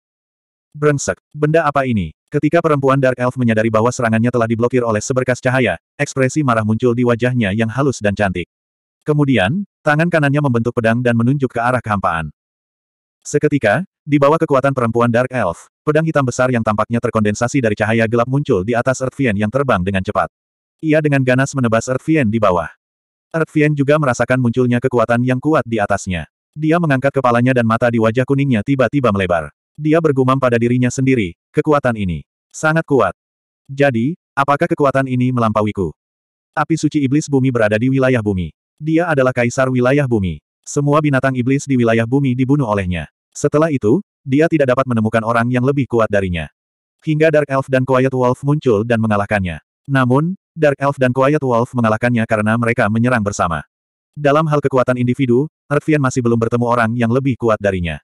Brengsek, benda apa ini? Ketika perempuan Dark Elf menyadari bahwa serangannya telah diblokir oleh seberkas cahaya, ekspresi marah muncul di wajahnya yang halus dan cantik. Kemudian, tangan kanannya membentuk pedang dan menunjuk ke arah kehampaan. Seketika, di bawah kekuatan perempuan Dark Elf, pedang hitam besar yang tampaknya terkondensasi dari cahaya gelap muncul di atas Earthvien yang terbang dengan cepat. Ia dengan ganas menebas Earthvien di bawah. Erdvian juga merasakan munculnya kekuatan yang kuat di atasnya. Dia mengangkat kepalanya dan mata di wajah kuningnya tiba-tiba melebar. Dia bergumam pada dirinya sendiri, kekuatan ini sangat kuat. Jadi, apakah kekuatan ini melampauiku? Api suci iblis bumi berada di wilayah bumi. Dia adalah kaisar wilayah bumi. Semua binatang iblis di wilayah bumi dibunuh olehnya. Setelah itu, dia tidak dapat menemukan orang yang lebih kuat darinya. Hingga Dark Elf dan Quiet Wolf muncul dan mengalahkannya. Namun, Dark Elf dan Quiet Wolf mengalahkannya karena mereka menyerang bersama. Dalam hal kekuatan individu, Erdvian masih belum bertemu orang yang lebih kuat darinya.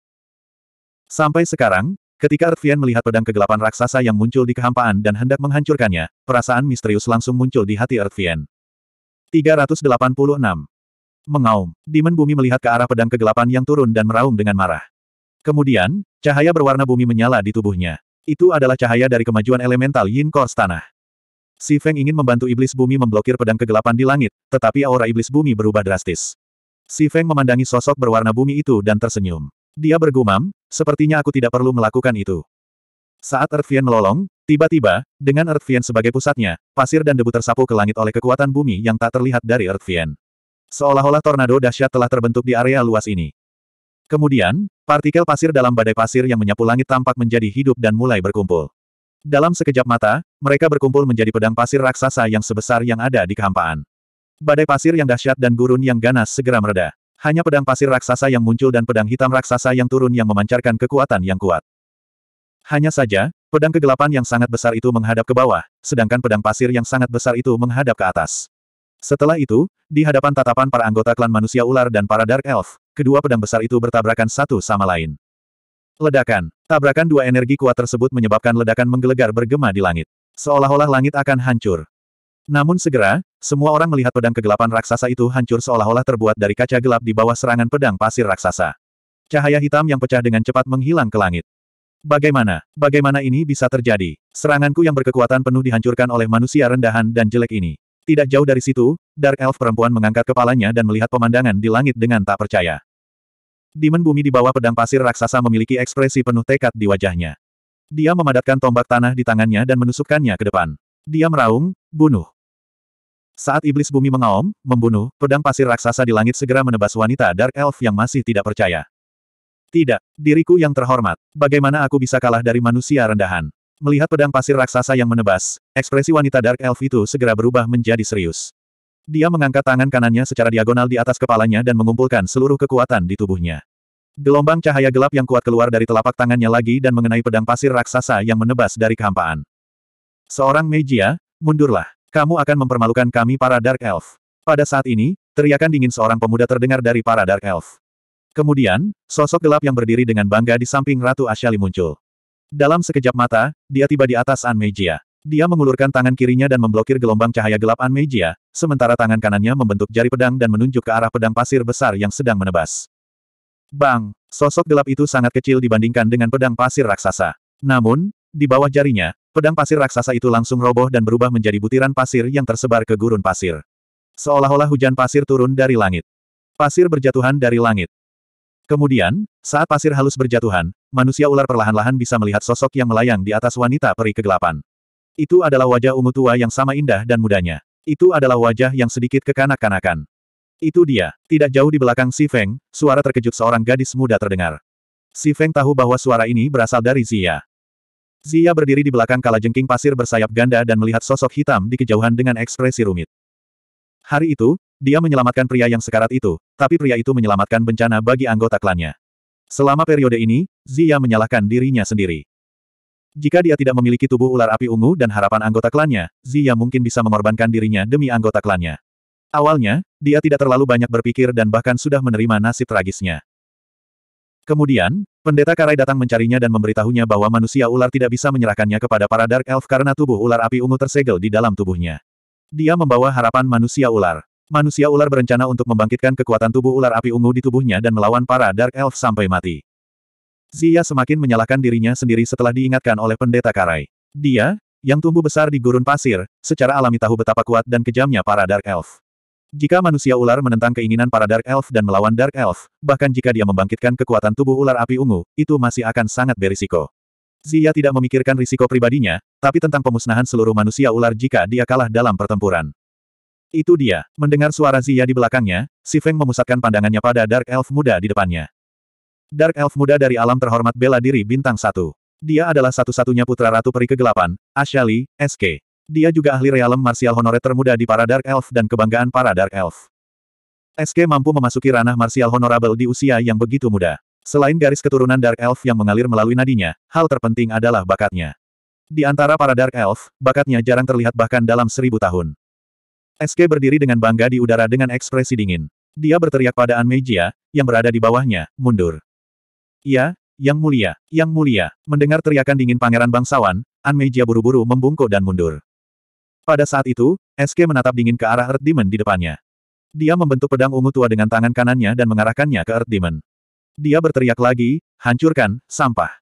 Sampai sekarang, ketika Erdvian melihat pedang kegelapan raksasa yang muncul di kehampaan dan hendak menghancurkannya, perasaan misterius langsung muncul di hati Erdvian. 386. Mengaum, Demon Bumi melihat ke arah pedang kegelapan yang turun dan meraung dengan marah. Kemudian, cahaya berwarna bumi menyala di tubuhnya. Itu adalah cahaya dari kemajuan elemental Yin Kors Tanah. Si Feng ingin membantu iblis bumi memblokir pedang kegelapan di langit, tetapi aura iblis bumi berubah drastis. Si Feng memandangi sosok berwarna bumi itu dan tersenyum. Dia bergumam, sepertinya aku tidak perlu melakukan itu. Saat Earthfian melolong, tiba-tiba, dengan Earthfian sebagai pusatnya, pasir dan debu tersapu ke langit oleh kekuatan bumi yang tak terlihat dari Earthfian. Seolah-olah tornado dahsyat telah terbentuk di area luas ini. Kemudian, partikel pasir dalam badai pasir yang menyapu langit tampak menjadi hidup dan mulai berkumpul. Dalam sekejap mata, mereka berkumpul menjadi pedang pasir raksasa yang sebesar yang ada di kehampaan. Badai pasir yang dahsyat dan gurun yang ganas segera mereda. Hanya pedang pasir raksasa yang muncul dan pedang hitam raksasa yang turun yang memancarkan kekuatan yang kuat. Hanya saja, pedang kegelapan yang sangat besar itu menghadap ke bawah, sedangkan pedang pasir yang sangat besar itu menghadap ke atas. Setelah itu, di hadapan tatapan para anggota klan manusia ular dan para dark elf, kedua pedang besar itu bertabrakan satu sama lain. Ledakan. Tabrakan dua energi kuat tersebut menyebabkan ledakan menggelegar bergema di langit. Seolah-olah langit akan hancur. Namun segera, semua orang melihat pedang kegelapan raksasa itu hancur seolah-olah terbuat dari kaca gelap di bawah serangan pedang pasir raksasa. Cahaya hitam yang pecah dengan cepat menghilang ke langit. Bagaimana? Bagaimana ini bisa terjadi? Seranganku yang berkekuatan penuh dihancurkan oleh manusia rendahan dan jelek ini. Tidak jauh dari situ, Dark Elf perempuan mengangkat kepalanya dan melihat pemandangan di langit dengan tak percaya. Demon bumi di bawah pedang pasir raksasa memiliki ekspresi penuh tekad di wajahnya. Dia memadatkan tombak tanah di tangannya dan menusukkannya ke depan. Dia meraung, bunuh. Saat iblis bumi mengaum, membunuh, pedang pasir raksasa di langit segera menebas wanita Dark Elf yang masih tidak percaya. Tidak, diriku yang terhormat, bagaimana aku bisa kalah dari manusia rendahan? Melihat pedang pasir raksasa yang menebas, ekspresi wanita Dark Elf itu segera berubah menjadi serius. Dia mengangkat tangan kanannya secara diagonal di atas kepalanya dan mengumpulkan seluruh kekuatan di tubuhnya. Gelombang cahaya gelap yang kuat keluar dari telapak tangannya lagi dan mengenai pedang pasir raksasa yang menebas dari kehampaan. Seorang Meijia, ya, mundurlah. Kamu akan mempermalukan kami para Dark Elf. Pada saat ini, teriakan dingin seorang pemuda terdengar dari para Dark Elf. Kemudian, sosok gelap yang berdiri dengan bangga di samping Ratu Ashali muncul. Dalam sekejap mata, dia tiba di atas An Meijia. Ya. Dia mengulurkan tangan kirinya dan memblokir gelombang cahaya gelap Anmejia, sementara tangan kanannya membentuk jari pedang dan menunjuk ke arah pedang pasir besar yang sedang menebas. Bang! Sosok gelap itu sangat kecil dibandingkan dengan pedang pasir raksasa. Namun, di bawah jarinya, pedang pasir raksasa itu langsung roboh dan berubah menjadi butiran pasir yang tersebar ke gurun pasir. Seolah-olah hujan pasir turun dari langit. Pasir berjatuhan dari langit. Kemudian, saat pasir halus berjatuhan, manusia ular perlahan-lahan bisa melihat sosok yang melayang di atas wanita peri kegelapan. Itu adalah wajah ungu tua yang sama indah dan mudanya. Itu adalah wajah yang sedikit kekanak-kanakan. Itu dia. Tidak jauh di belakang Si Feng, suara terkejut seorang gadis muda terdengar. Si Feng tahu bahwa suara ini berasal dari Zia. Zia berdiri di belakang kalajengking pasir bersayap ganda dan melihat sosok hitam di kejauhan dengan ekspresi rumit. Hari itu, dia menyelamatkan pria yang sekarat itu, tapi pria itu menyelamatkan bencana bagi anggota klannya. Selama periode ini, Zia menyalahkan dirinya sendiri. Jika dia tidak memiliki tubuh ular api ungu dan harapan anggota klannya, Zia mungkin bisa mengorbankan dirinya demi anggota klannya. Awalnya, dia tidak terlalu banyak berpikir dan bahkan sudah menerima nasib tragisnya. Kemudian, pendeta Karai datang mencarinya dan memberitahunya bahwa manusia ular tidak bisa menyerahkannya kepada para Dark Elf karena tubuh ular api ungu tersegel di dalam tubuhnya. Dia membawa harapan manusia ular. Manusia ular berencana untuk membangkitkan kekuatan tubuh ular api ungu di tubuhnya dan melawan para Dark Elf sampai mati. Zia semakin menyalahkan dirinya sendiri setelah diingatkan oleh pendeta Karai. Dia, yang tumbuh besar di gurun pasir, secara alami tahu betapa kuat dan kejamnya para Dark Elf. Jika manusia ular menentang keinginan para Dark Elf dan melawan Dark Elf, bahkan jika dia membangkitkan kekuatan tubuh ular api ungu, itu masih akan sangat berisiko. Zia tidak memikirkan risiko pribadinya, tapi tentang pemusnahan seluruh manusia ular jika dia kalah dalam pertempuran. Itu dia. Mendengar suara Zia di belakangnya, Si memusatkan pandangannya pada Dark Elf muda di depannya. Dark Elf muda dari alam terhormat bela diri bintang satu. Dia adalah satu-satunya putra Ratu Peri Kegelapan, Ashali, SK. Dia juga ahli realem martial honorer termuda di para Dark Elf dan kebanggaan para Dark Elf. SK mampu memasuki ranah martial honorable di usia yang begitu muda. Selain garis keturunan Dark Elf yang mengalir melalui nadinya, hal terpenting adalah bakatnya. Di antara para Dark Elf, bakatnya jarang terlihat bahkan dalam seribu tahun. SK berdiri dengan bangga di udara dengan ekspresi dingin. Dia berteriak pada Anmejia, yang berada di bawahnya, mundur. Ya, Yang Mulia, Yang Mulia, mendengar teriakan dingin pangeran bangsawan, Meijia buru-buru membungkuk dan mundur. Pada saat itu, SK menatap dingin ke arah Earth Demon di depannya. Dia membentuk pedang ungu tua dengan tangan kanannya dan mengarahkannya ke Earth Demon. Dia berteriak lagi, hancurkan, sampah.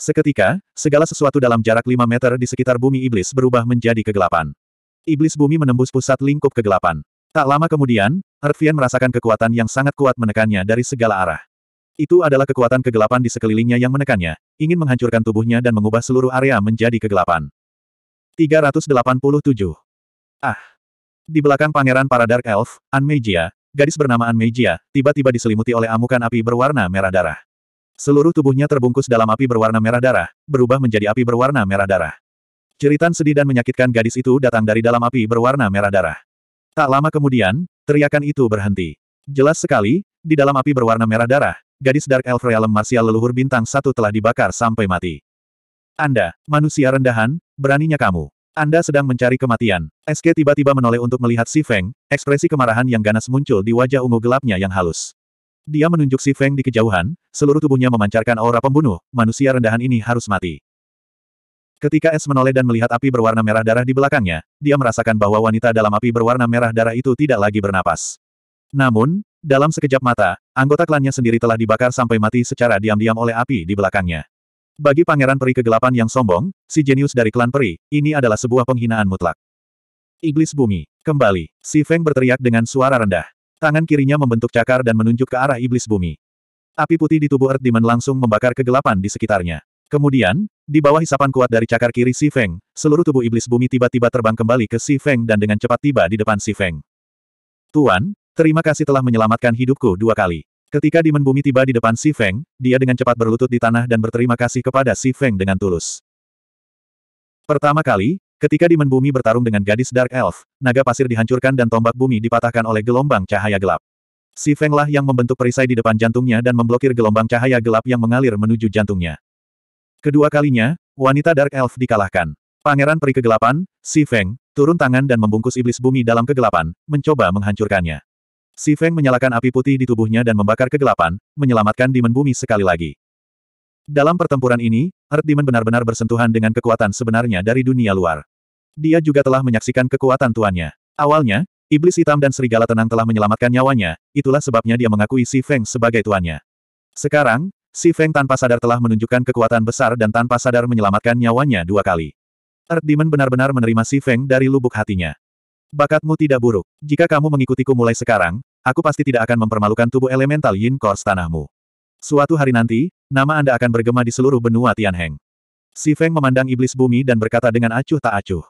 Seketika, segala sesuatu dalam jarak 5 meter di sekitar bumi iblis berubah menjadi kegelapan. Iblis bumi menembus pusat lingkup kegelapan. Tak lama kemudian, Erfian merasakan kekuatan yang sangat kuat menekannya dari segala arah. Itu adalah kekuatan kegelapan di sekelilingnya yang menekannya, ingin menghancurkan tubuhnya dan mengubah seluruh area menjadi kegelapan. 387. Ah. Di belakang pangeran para Dark Elf, Anmejia, gadis bernama Anmejia, tiba-tiba diselimuti oleh amukan api berwarna merah darah. Seluruh tubuhnya terbungkus dalam api berwarna merah darah, berubah menjadi api berwarna merah darah. Ceritan sedih dan menyakitkan gadis itu datang dari dalam api berwarna merah darah. Tak lama kemudian, teriakan itu berhenti. Jelas sekali, di dalam api berwarna merah darah, gadis Dark Elf Realm Martial leluhur bintang satu telah dibakar sampai mati. Anda, manusia rendahan, beraninya kamu. Anda sedang mencari kematian. SK tiba-tiba menoleh untuk melihat Si Feng, ekspresi kemarahan yang ganas muncul di wajah ungu gelapnya yang halus. Dia menunjuk Si Feng di kejauhan, seluruh tubuhnya memancarkan aura pembunuh, manusia rendahan ini harus mati. Ketika Es menoleh dan melihat api berwarna merah darah di belakangnya, dia merasakan bahwa wanita dalam api berwarna merah darah itu tidak lagi bernapas. Namun, dalam sekejap mata, anggota klannya sendiri telah dibakar sampai mati secara diam-diam oleh api di belakangnya. Bagi pangeran peri kegelapan yang sombong, si jenius dari klan peri, ini adalah sebuah penghinaan mutlak. Iblis bumi, kembali, si Feng berteriak dengan suara rendah. Tangan kirinya membentuk cakar dan menunjuk ke arah iblis bumi. Api putih di tubuh Earth Demon langsung membakar kegelapan di sekitarnya. Kemudian, di bawah hisapan kuat dari cakar kiri si Feng, seluruh tubuh iblis bumi tiba-tiba terbang kembali ke si Feng dan dengan cepat tiba di depan si Feng. Tuan, Terima kasih telah menyelamatkan hidupku dua kali. Ketika Demon Bumi tiba di depan Si Feng, dia dengan cepat berlutut di tanah dan berterima kasih kepada Si Feng dengan tulus. Pertama kali, ketika Demon Bumi bertarung dengan gadis Dark Elf, naga pasir dihancurkan dan tombak bumi dipatahkan oleh gelombang cahaya gelap. Si Feng lah yang membentuk perisai di depan jantungnya dan memblokir gelombang cahaya gelap yang mengalir menuju jantungnya. Kedua kalinya, wanita Dark Elf dikalahkan. Pangeran peri kegelapan, Si Feng, turun tangan dan membungkus iblis bumi dalam kegelapan, mencoba menghancurkannya. Si Feng menyalakan api putih di tubuhnya dan membakar kegelapan, menyelamatkan Demon Bumi sekali lagi. Dalam pertempuran ini, Earth Demon benar-benar bersentuhan dengan kekuatan sebenarnya dari dunia luar. Dia juga telah menyaksikan kekuatan tuannya. Awalnya, Iblis Hitam dan Serigala Tenang telah menyelamatkan nyawanya, itulah sebabnya dia mengakui Si Feng sebagai tuannya. Sekarang, Si Feng tanpa sadar telah menunjukkan kekuatan besar dan tanpa sadar menyelamatkan nyawanya dua kali. Earth Demon benar-benar menerima Si Feng dari lubuk hatinya. Bakatmu tidak buruk. Jika kamu mengikutiku mulai sekarang, aku pasti tidak akan mempermalukan tubuh elemental Yin Kors tanahmu. Suatu hari nanti, nama Anda akan bergema di seluruh benua Tianheng. Si Feng memandang iblis bumi dan berkata dengan acuh tak acuh.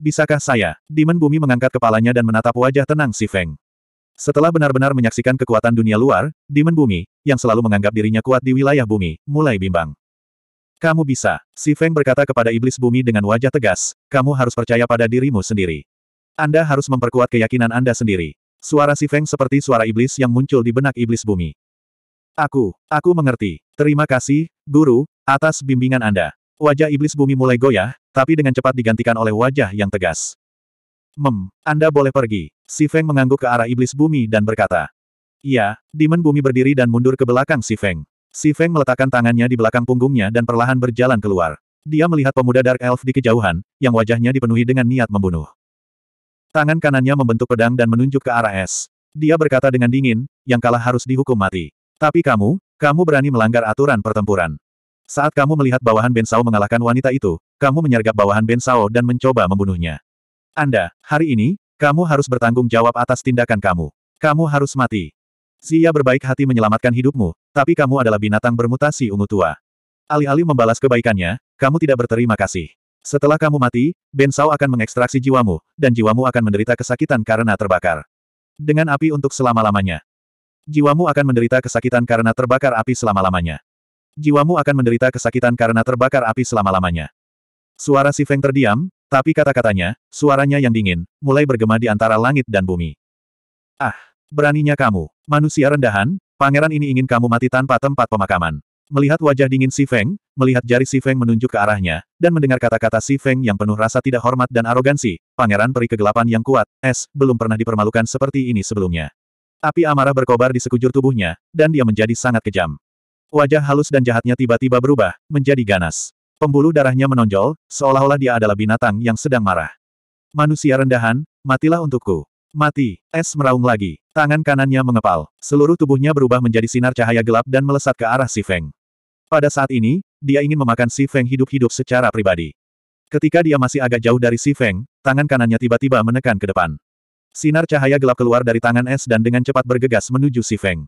Bisakah saya? Demon bumi mengangkat kepalanya dan menatap wajah tenang si Feng. Setelah benar-benar menyaksikan kekuatan dunia luar, Demon bumi, yang selalu menganggap dirinya kuat di wilayah bumi, mulai bimbang. Kamu bisa, si Feng berkata kepada iblis bumi dengan wajah tegas, kamu harus percaya pada dirimu sendiri. Anda harus memperkuat keyakinan Anda sendiri. Suara si Feng seperti suara iblis yang muncul di benak iblis bumi. Aku, aku mengerti. Terima kasih, guru, atas bimbingan Anda. Wajah iblis bumi mulai goyah, tapi dengan cepat digantikan oleh wajah yang tegas. Mem, Anda boleh pergi. Si Feng mengangguk ke arah iblis bumi dan berkata. Iya, Demon bumi berdiri dan mundur ke belakang Si Feng. Si Feng meletakkan tangannya di belakang punggungnya dan perlahan berjalan keluar. Dia melihat pemuda Dark Elf di kejauhan, yang wajahnya dipenuhi dengan niat membunuh. Tangan kanannya membentuk pedang dan menunjuk ke arah es. Dia berkata dengan dingin, yang kalah harus dihukum mati. Tapi kamu, kamu berani melanggar aturan pertempuran. Saat kamu melihat bawahan Bensao mengalahkan wanita itu, kamu menyergap bawahan Bensao dan mencoba membunuhnya. Anda, hari ini, kamu harus bertanggung jawab atas tindakan kamu. Kamu harus mati. Zia berbaik hati menyelamatkan hidupmu, tapi kamu adalah binatang bermutasi ungu tua. Alih-alih membalas kebaikannya, kamu tidak berterima kasih. Setelah kamu mati, Ben Sao akan mengekstraksi jiwamu, dan jiwamu akan menderita kesakitan karena terbakar. Dengan api untuk selama-lamanya. Jiwamu akan menderita kesakitan karena terbakar api selama-lamanya. Jiwamu akan menderita kesakitan karena terbakar api selama-lamanya. Suara si Feng terdiam, tapi kata-katanya, suaranya yang dingin, mulai bergema di antara langit dan bumi. Ah, beraninya kamu, manusia rendahan, pangeran ini ingin kamu mati tanpa tempat pemakaman. Melihat wajah dingin Si Feng, melihat jari Si Feng menunjuk ke arahnya, dan mendengar kata-kata Si Feng yang penuh rasa tidak hormat dan arogansi, pangeran peri kegelapan yang kuat, es, belum pernah dipermalukan seperti ini sebelumnya. Api amarah berkobar di sekujur tubuhnya, dan dia menjadi sangat kejam. Wajah halus dan jahatnya tiba-tiba berubah, menjadi ganas. Pembuluh darahnya menonjol, seolah-olah dia adalah binatang yang sedang marah. Manusia rendahan, matilah untukku. Mati, es meraung lagi. Tangan kanannya mengepal. Seluruh tubuhnya berubah menjadi sinar cahaya gelap dan melesat ke arah Si Feng. Pada saat ini, dia ingin memakan Si Feng hidup-hidup secara pribadi. Ketika dia masih agak jauh dari Si Feng, tangan kanannya tiba-tiba menekan ke depan. Sinar cahaya gelap keluar dari tangan es dan dengan cepat bergegas menuju Si Feng.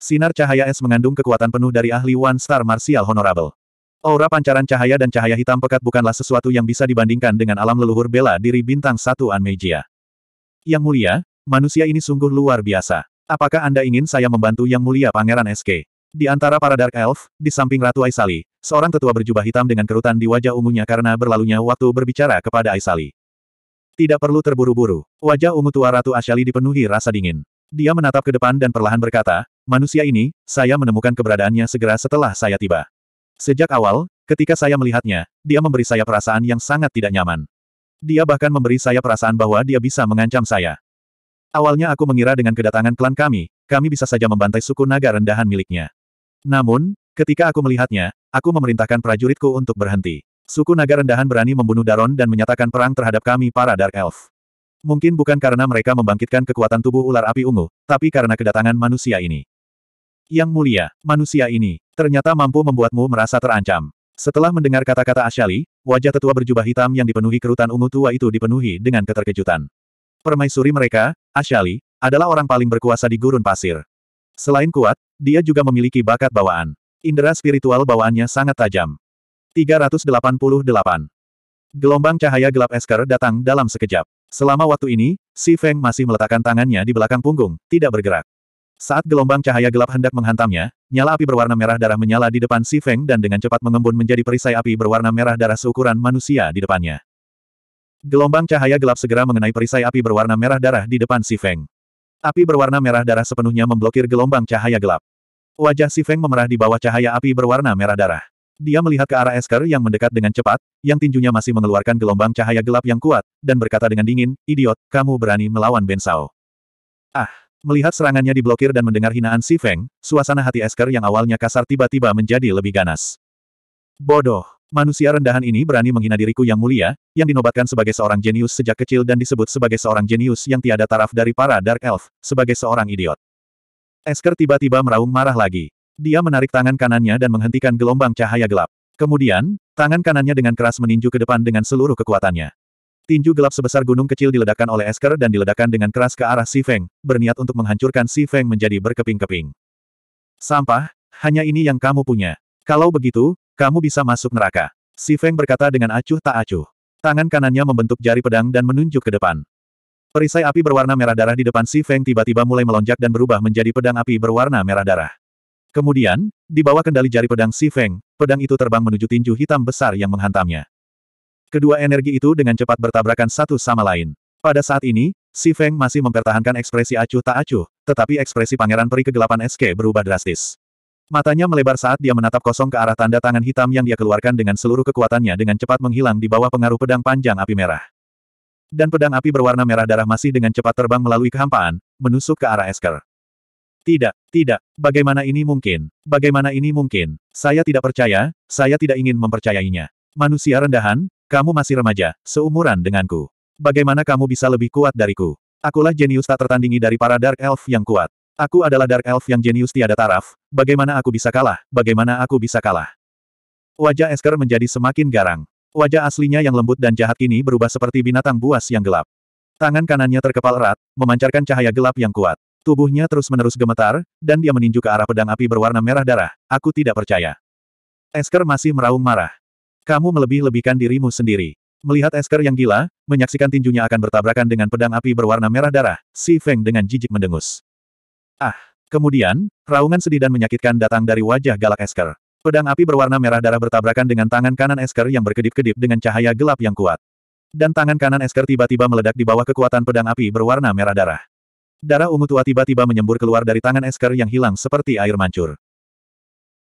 Sinar cahaya es mengandung kekuatan penuh dari ahli One Star Martial Honorable. Aura pancaran cahaya dan cahaya hitam pekat bukanlah sesuatu yang bisa dibandingkan dengan alam leluhur bela diri bintang satu Anmeijia. Yang mulia, manusia ini sungguh luar biasa. Apakah Anda ingin saya membantu Yang Mulia Pangeran SK? Di antara para Dark Elf, di samping Ratu Aisali, seorang tetua berjubah hitam dengan kerutan di wajah ungunya karena berlalunya waktu berbicara kepada Aisali. Tidak perlu terburu-buru. Wajah ungu tua Ratu Aisali dipenuhi rasa dingin. Dia menatap ke depan dan perlahan berkata, manusia ini, saya menemukan keberadaannya segera setelah saya tiba. Sejak awal, ketika saya melihatnya, dia memberi saya perasaan yang sangat tidak nyaman. Dia bahkan memberi saya perasaan bahwa dia bisa mengancam saya. Awalnya aku mengira dengan kedatangan klan kami, kami bisa saja membantai suku naga rendahan miliknya. Namun, ketika aku melihatnya, aku memerintahkan prajuritku untuk berhenti. Suku naga rendahan berani membunuh Daron dan menyatakan perang terhadap kami para Dark Elf. Mungkin bukan karena mereka membangkitkan kekuatan tubuh ular api ungu, tapi karena kedatangan manusia ini. Yang mulia, manusia ini, ternyata mampu membuatmu merasa terancam. Setelah mendengar kata-kata Ashali, wajah tetua berjubah hitam yang dipenuhi kerutan ungu tua itu dipenuhi dengan keterkejutan. Permaisuri mereka, Ashali, adalah orang paling berkuasa di gurun pasir. Selain kuat, dia juga memiliki bakat bawaan. Indera spiritual bawaannya sangat tajam. 388. Gelombang cahaya gelap Esker datang dalam sekejap. Selama waktu ini, Si Feng masih meletakkan tangannya di belakang punggung, tidak bergerak. Saat gelombang cahaya gelap hendak menghantamnya, nyala api berwarna merah darah menyala di depan Si Feng dan dengan cepat mengembun menjadi perisai api berwarna merah darah seukuran manusia di depannya. Gelombang cahaya gelap segera mengenai perisai api berwarna merah darah di depan Si Feng. Api berwarna merah darah sepenuhnya memblokir gelombang cahaya gelap. Wajah Si Feng memerah di bawah cahaya api berwarna merah darah. Dia melihat ke arah Esker yang mendekat dengan cepat, yang tinjunya masih mengeluarkan gelombang cahaya gelap yang kuat, dan berkata dengan dingin, Idiot, kamu berani melawan Ben Sao. Ah! Melihat serangannya diblokir dan mendengar hinaan Si Feng, suasana hati Esker yang awalnya kasar tiba-tiba menjadi lebih ganas. Bodoh! Manusia rendahan ini berani menghina diriku yang mulia, yang dinobatkan sebagai seorang jenius sejak kecil dan disebut sebagai seorang jenius yang tiada taraf dari para Dark Elf, sebagai seorang idiot. Esker tiba-tiba meraung marah lagi. Dia menarik tangan kanannya dan menghentikan gelombang cahaya gelap. Kemudian, tangan kanannya dengan keras meninju ke depan dengan seluruh kekuatannya. Tinju gelap sebesar gunung kecil diledakkan oleh Esker dan diledakkan dengan keras ke arah Si Feng, berniat untuk menghancurkan Si Feng menjadi berkeping-keping. Sampah, hanya ini yang kamu punya. Kalau begitu, kamu bisa masuk neraka. Si Feng berkata dengan acuh tak acuh. Tangan kanannya membentuk jari pedang dan menunjuk ke depan. Perisai api berwarna merah darah di depan si Feng tiba-tiba mulai melonjak dan berubah menjadi pedang api berwarna merah darah. Kemudian, di bawah kendali jari pedang si Feng, pedang itu terbang menuju tinju hitam besar yang menghantamnya. Kedua energi itu dengan cepat bertabrakan satu sama lain. Pada saat ini, si Feng masih mempertahankan ekspresi acuh tak acuh, tetapi ekspresi pangeran peri kegelapan SK berubah drastis. Matanya melebar saat dia menatap kosong ke arah tanda tangan hitam yang dia keluarkan dengan seluruh kekuatannya dengan cepat menghilang di bawah pengaruh pedang panjang api merah. Dan pedang api berwarna merah darah masih dengan cepat terbang melalui kehampaan, menusuk ke arah Esker. Tidak, tidak, bagaimana ini mungkin, bagaimana ini mungkin, saya tidak percaya, saya tidak ingin mempercayainya. Manusia rendahan, kamu masih remaja, seumuran denganku. Bagaimana kamu bisa lebih kuat dariku? Akulah jenius tak tertandingi dari para Dark Elf yang kuat. Aku adalah Dark Elf yang jenius tiada taraf, bagaimana aku bisa kalah, bagaimana aku bisa kalah. Wajah Esker menjadi semakin garang. Wajah aslinya yang lembut dan jahat ini berubah seperti binatang buas yang gelap. Tangan kanannya terkepal erat, memancarkan cahaya gelap yang kuat. Tubuhnya terus-menerus gemetar, dan dia meninju ke arah pedang api berwarna merah darah, aku tidak percaya. Esker masih meraung marah. Kamu melebih-lebihkan dirimu sendiri. Melihat Esker yang gila, menyaksikan tinjunya akan bertabrakan dengan pedang api berwarna merah darah, Si Feng dengan jijik mendengus. Ah! Kemudian, raungan sedih dan menyakitkan datang dari wajah galak Esker. Pedang api berwarna merah darah bertabrakan dengan tangan kanan Esker yang berkedip-kedip dengan cahaya gelap yang kuat. Dan tangan kanan Esker tiba-tiba meledak di bawah kekuatan pedang api berwarna merah darah. Darah ungu tua tiba-tiba menyembur keluar dari tangan Esker yang hilang seperti air mancur.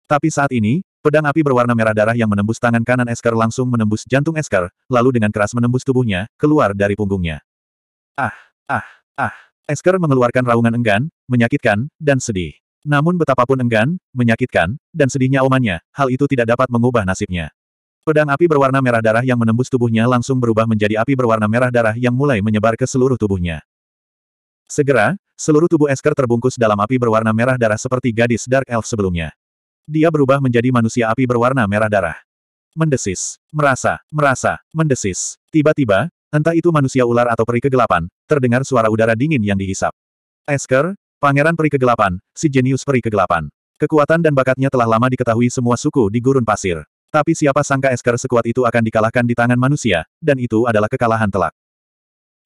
Tapi saat ini, pedang api berwarna merah darah yang menembus tangan kanan Esker langsung menembus jantung Esker, lalu dengan keras menembus tubuhnya, keluar dari punggungnya. Ah, ah, ah. Esker mengeluarkan raungan enggan, menyakitkan, dan sedih. Namun betapapun enggan, menyakitkan, dan sedihnya omannya, hal itu tidak dapat mengubah nasibnya. Pedang api berwarna merah darah yang menembus tubuhnya langsung berubah menjadi api berwarna merah darah yang mulai menyebar ke seluruh tubuhnya. Segera, seluruh tubuh Esker terbungkus dalam api berwarna merah darah seperti gadis Dark Elf sebelumnya. Dia berubah menjadi manusia api berwarna merah darah. Mendesis, merasa, merasa, mendesis. Tiba-tiba, entah itu manusia ular atau peri kegelapan, terdengar suara udara dingin yang dihisap. Esker, Pangeran Peri Kegelapan, si jenius Peri Kegelapan. Kekuatan dan bakatnya telah lama diketahui semua suku di Gurun Pasir. Tapi siapa sangka Esker sekuat itu akan dikalahkan di tangan manusia, dan itu adalah kekalahan telak.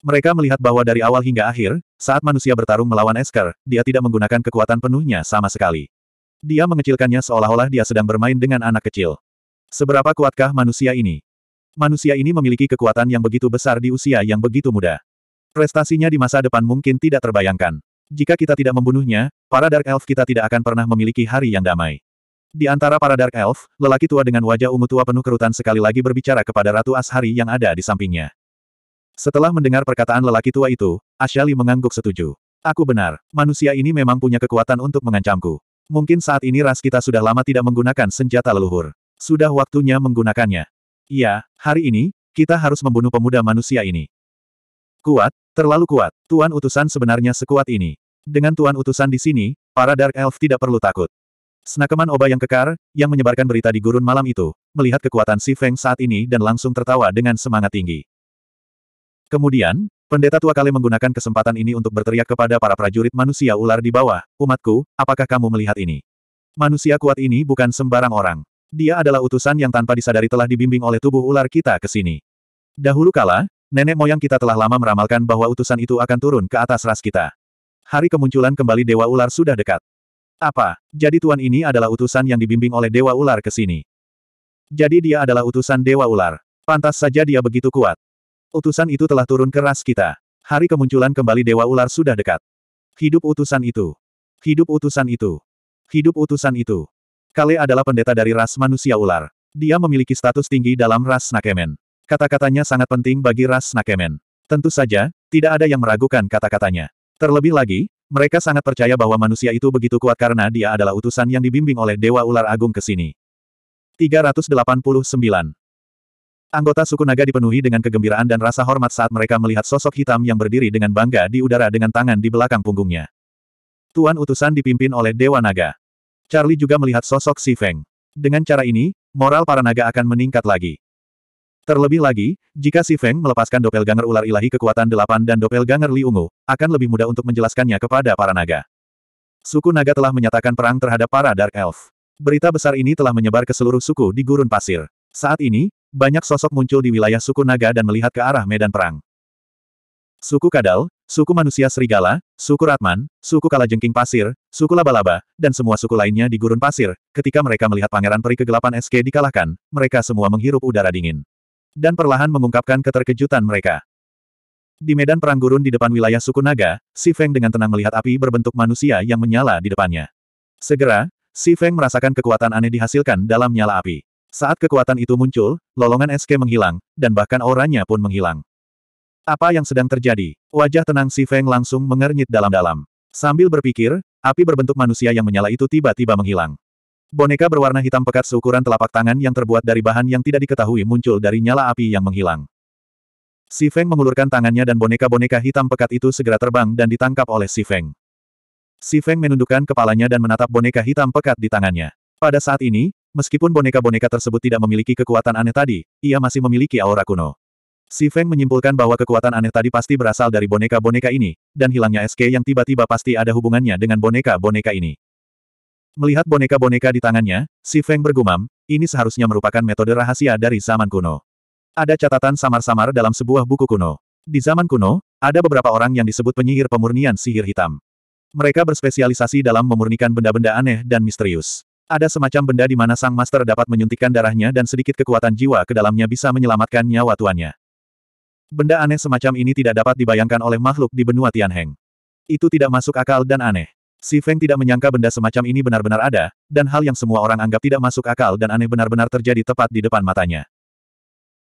Mereka melihat bahwa dari awal hingga akhir, saat manusia bertarung melawan Esker, dia tidak menggunakan kekuatan penuhnya sama sekali. Dia mengecilkannya seolah-olah dia sedang bermain dengan anak kecil. Seberapa kuatkah manusia ini? Manusia ini memiliki kekuatan yang begitu besar di usia yang begitu muda. Prestasinya di masa depan mungkin tidak terbayangkan. Jika kita tidak membunuhnya, para Dark Elf kita tidak akan pernah memiliki hari yang damai. Di antara para Dark Elf, lelaki tua dengan wajah ungu tua penuh kerutan sekali lagi berbicara kepada Ratu Ashari yang ada di sampingnya. Setelah mendengar perkataan lelaki tua itu, Ashali mengangguk setuju. Aku benar, manusia ini memang punya kekuatan untuk mengancamku. Mungkin saat ini ras kita sudah lama tidak menggunakan senjata leluhur. Sudah waktunya menggunakannya. Iya, hari ini, kita harus membunuh pemuda manusia ini. Kuat, Terlalu kuat. Tuan utusan sebenarnya sekuat ini. Dengan tuan utusan di sini, para Dark Elf tidak perlu takut. Senakeman Oba yang kekar, yang menyebarkan berita di gurun malam itu, melihat kekuatan Si Feng saat ini dan langsung tertawa dengan semangat tinggi. Kemudian, pendeta tua kali menggunakan kesempatan ini untuk berteriak kepada para prajurit manusia ular di bawah, umatku, apakah kamu melihat ini? Manusia kuat ini bukan sembarang orang. Dia adalah utusan yang tanpa disadari telah dibimbing oleh tubuh ular kita ke sini. Dahulu kala, Nenek moyang kita telah lama meramalkan bahwa utusan itu akan turun ke atas ras kita. Hari kemunculan kembali Dewa Ular sudah dekat. Apa? Jadi tuan ini adalah utusan yang dibimbing oleh Dewa Ular ke sini. Jadi dia adalah utusan Dewa Ular. Pantas saja dia begitu kuat. Utusan itu telah turun ke ras kita. Hari kemunculan kembali Dewa Ular sudah dekat. Hidup utusan itu. Hidup utusan itu. Hidup utusan itu. Kale adalah pendeta dari ras manusia ular. Dia memiliki status tinggi dalam ras Nakemen. Kata-katanya sangat penting bagi ras Nakemen. Tentu saja, tidak ada yang meragukan kata-katanya. Terlebih lagi, mereka sangat percaya bahwa manusia itu begitu kuat karena dia adalah utusan yang dibimbing oleh Dewa Ular Agung ke sini. 389. Anggota suku naga dipenuhi dengan kegembiraan dan rasa hormat saat mereka melihat sosok hitam yang berdiri dengan bangga di udara dengan tangan di belakang punggungnya. Tuan utusan dipimpin oleh Dewa Naga. Charlie juga melihat sosok Si Feng. Dengan cara ini, moral para naga akan meningkat lagi. Terlebih lagi, jika si Feng melepaskan doppelganger ular ilahi kekuatan delapan dan doppelganger Li Ungu, akan lebih mudah untuk menjelaskannya kepada para naga. Suku naga telah menyatakan perang terhadap para Dark Elf. Berita besar ini telah menyebar ke seluruh suku di gurun pasir. Saat ini, banyak sosok muncul di wilayah suku naga dan melihat ke arah medan perang. Suku Kadal, suku manusia serigala, suku Ratman, suku Kalajengking Pasir, suku Laba-Laba, dan semua suku lainnya di gurun pasir, ketika mereka melihat pangeran peri kegelapan SK dikalahkan, mereka semua menghirup udara dingin dan perlahan mengungkapkan keterkejutan mereka. Di medan perang gurun di depan wilayah suku Naga, Si Feng dengan tenang melihat api berbentuk manusia yang menyala di depannya. Segera, Si Feng merasakan kekuatan aneh dihasilkan dalam nyala api. Saat kekuatan itu muncul, lolongan SK menghilang, dan bahkan auranya pun menghilang. Apa yang sedang terjadi? Wajah tenang Si Feng langsung mengernyit dalam-dalam. Sambil berpikir, api berbentuk manusia yang menyala itu tiba-tiba menghilang. Boneka berwarna hitam pekat seukuran telapak tangan yang terbuat dari bahan yang tidak diketahui muncul dari nyala api yang menghilang. Si Feng mengulurkan tangannya dan boneka-boneka hitam pekat itu segera terbang dan ditangkap oleh Si Feng. Si Feng menundukkan kepalanya dan menatap boneka hitam pekat di tangannya. Pada saat ini, meskipun boneka-boneka tersebut tidak memiliki kekuatan aneh tadi, ia masih memiliki aura kuno. Si Feng menyimpulkan bahwa kekuatan aneh tadi pasti berasal dari boneka-boneka ini, dan hilangnya SK yang tiba-tiba pasti ada hubungannya dengan boneka-boneka ini. Melihat boneka-boneka di tangannya, si Feng bergumam, ini seharusnya merupakan metode rahasia dari zaman kuno. Ada catatan samar-samar dalam sebuah buku kuno. Di zaman kuno, ada beberapa orang yang disebut penyihir pemurnian sihir hitam. Mereka berspesialisasi dalam memurnikan benda-benda aneh dan misterius. Ada semacam benda di mana sang master dapat menyuntikkan darahnya dan sedikit kekuatan jiwa ke dalamnya bisa menyelamatkan nyawa tuannya. Benda aneh semacam ini tidak dapat dibayangkan oleh makhluk di benua Tianheng. Itu tidak masuk akal dan aneh. Si Feng tidak menyangka benda semacam ini benar-benar ada, dan hal yang semua orang anggap tidak masuk akal dan aneh benar-benar terjadi tepat di depan matanya.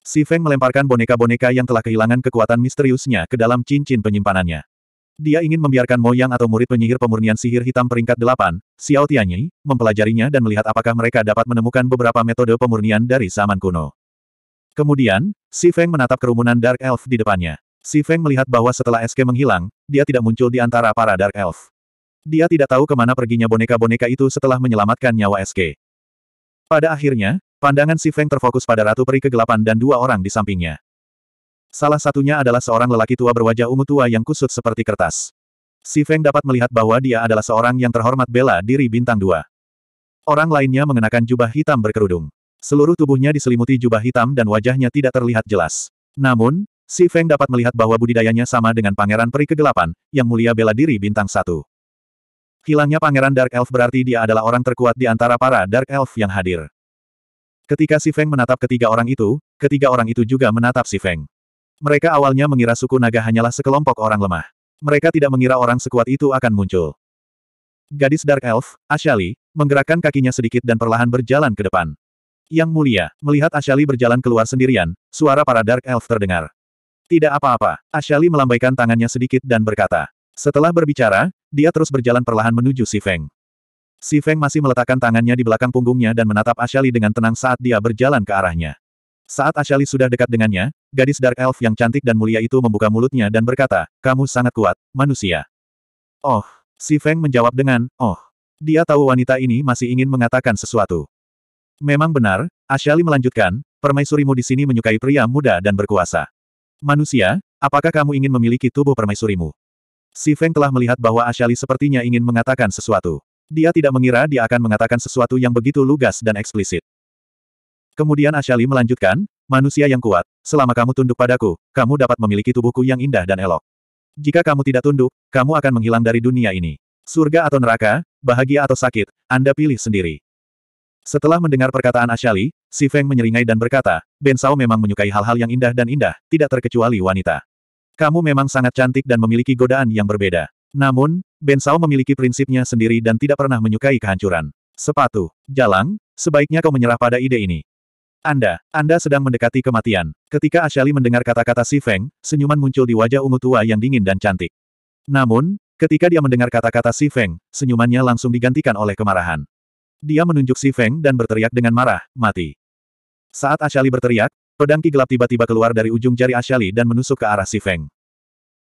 Si Feng melemparkan boneka-boneka yang telah kehilangan kekuatan misteriusnya ke dalam cincin penyimpanannya. Dia ingin membiarkan Moyang atau murid penyihir pemurnian sihir hitam peringkat delapan, Xiao Tianyi, mempelajarinya dan melihat apakah mereka dapat menemukan beberapa metode pemurnian dari zaman kuno. Kemudian, Si Feng menatap kerumunan Dark Elf di depannya. Si Feng melihat bahwa setelah SK menghilang, dia tidak muncul di antara para Dark Elf. Dia tidak tahu kemana perginya boneka-boneka itu setelah menyelamatkan nyawa SK. Pada akhirnya, pandangan si Feng terfokus pada Ratu Peri Kegelapan dan dua orang di sampingnya. Salah satunya adalah seorang lelaki tua berwajah ungu tua yang kusut seperti kertas. Si Feng dapat melihat bahwa dia adalah seorang yang terhormat bela diri bintang dua. Orang lainnya mengenakan jubah hitam berkerudung. Seluruh tubuhnya diselimuti jubah hitam dan wajahnya tidak terlihat jelas. Namun, Si Feng dapat melihat bahwa budidayanya sama dengan Pangeran Peri Kegelapan, yang mulia bela diri bintang satu. Hilangnya Pangeran Dark Elf berarti dia adalah orang terkuat di antara para Dark Elf yang hadir. Ketika Si Feng menatap ketiga orang itu, ketiga orang itu juga menatap Si Feng. Mereka awalnya mengira suku naga hanyalah sekelompok orang lemah. Mereka tidak mengira orang sekuat itu akan muncul. Gadis Dark Elf, Ashali, menggerakkan kakinya sedikit dan perlahan berjalan ke depan. Yang mulia, melihat Ashali berjalan keluar sendirian, suara para Dark Elf terdengar. Tidak apa-apa, Ashali melambaikan tangannya sedikit dan berkata. Setelah berbicara, dia terus berjalan perlahan menuju Si Feng. Si Feng masih meletakkan tangannya di belakang punggungnya dan menatap Ashali dengan tenang saat dia berjalan ke arahnya. Saat Ashali sudah dekat dengannya, gadis Dark Elf yang cantik dan mulia itu membuka mulutnya dan berkata, kamu sangat kuat, manusia. Oh, Si Feng menjawab dengan, oh. Dia tahu wanita ini masih ingin mengatakan sesuatu. Memang benar, Ashali melanjutkan, permaisurimu di sini menyukai pria muda dan berkuasa. Manusia, apakah kamu ingin memiliki tubuh permaisurimu? Si Feng telah melihat bahwa Ashali sepertinya ingin mengatakan sesuatu. Dia tidak mengira dia akan mengatakan sesuatu yang begitu lugas dan eksplisit. Kemudian Ashali melanjutkan, manusia yang kuat, selama kamu tunduk padaku, kamu dapat memiliki tubuhku yang indah dan elok. Jika kamu tidak tunduk, kamu akan menghilang dari dunia ini. Surga atau neraka, bahagia atau sakit, Anda pilih sendiri. Setelah mendengar perkataan Ashali, Si Feng menyeringai dan berkata, Ben Sao memang menyukai hal-hal yang indah dan indah, tidak terkecuali wanita. Kamu memang sangat cantik dan memiliki godaan yang berbeda. Namun, Ben Sao memiliki prinsipnya sendiri dan tidak pernah menyukai kehancuran. Sepatu, jalang, sebaiknya kau menyerah pada ide ini. Anda, Anda sedang mendekati kematian. Ketika Ashali mendengar kata-kata Si Feng, senyuman muncul di wajah ungu tua yang dingin dan cantik. Namun, ketika dia mendengar kata-kata Si Feng, senyumannya langsung digantikan oleh kemarahan. Dia menunjuk Si Feng dan berteriak dengan marah, mati. Saat Ashali berteriak, Pedang ki gelap tiba-tiba keluar dari ujung jari Ashali dan menusuk ke arah Si Feng.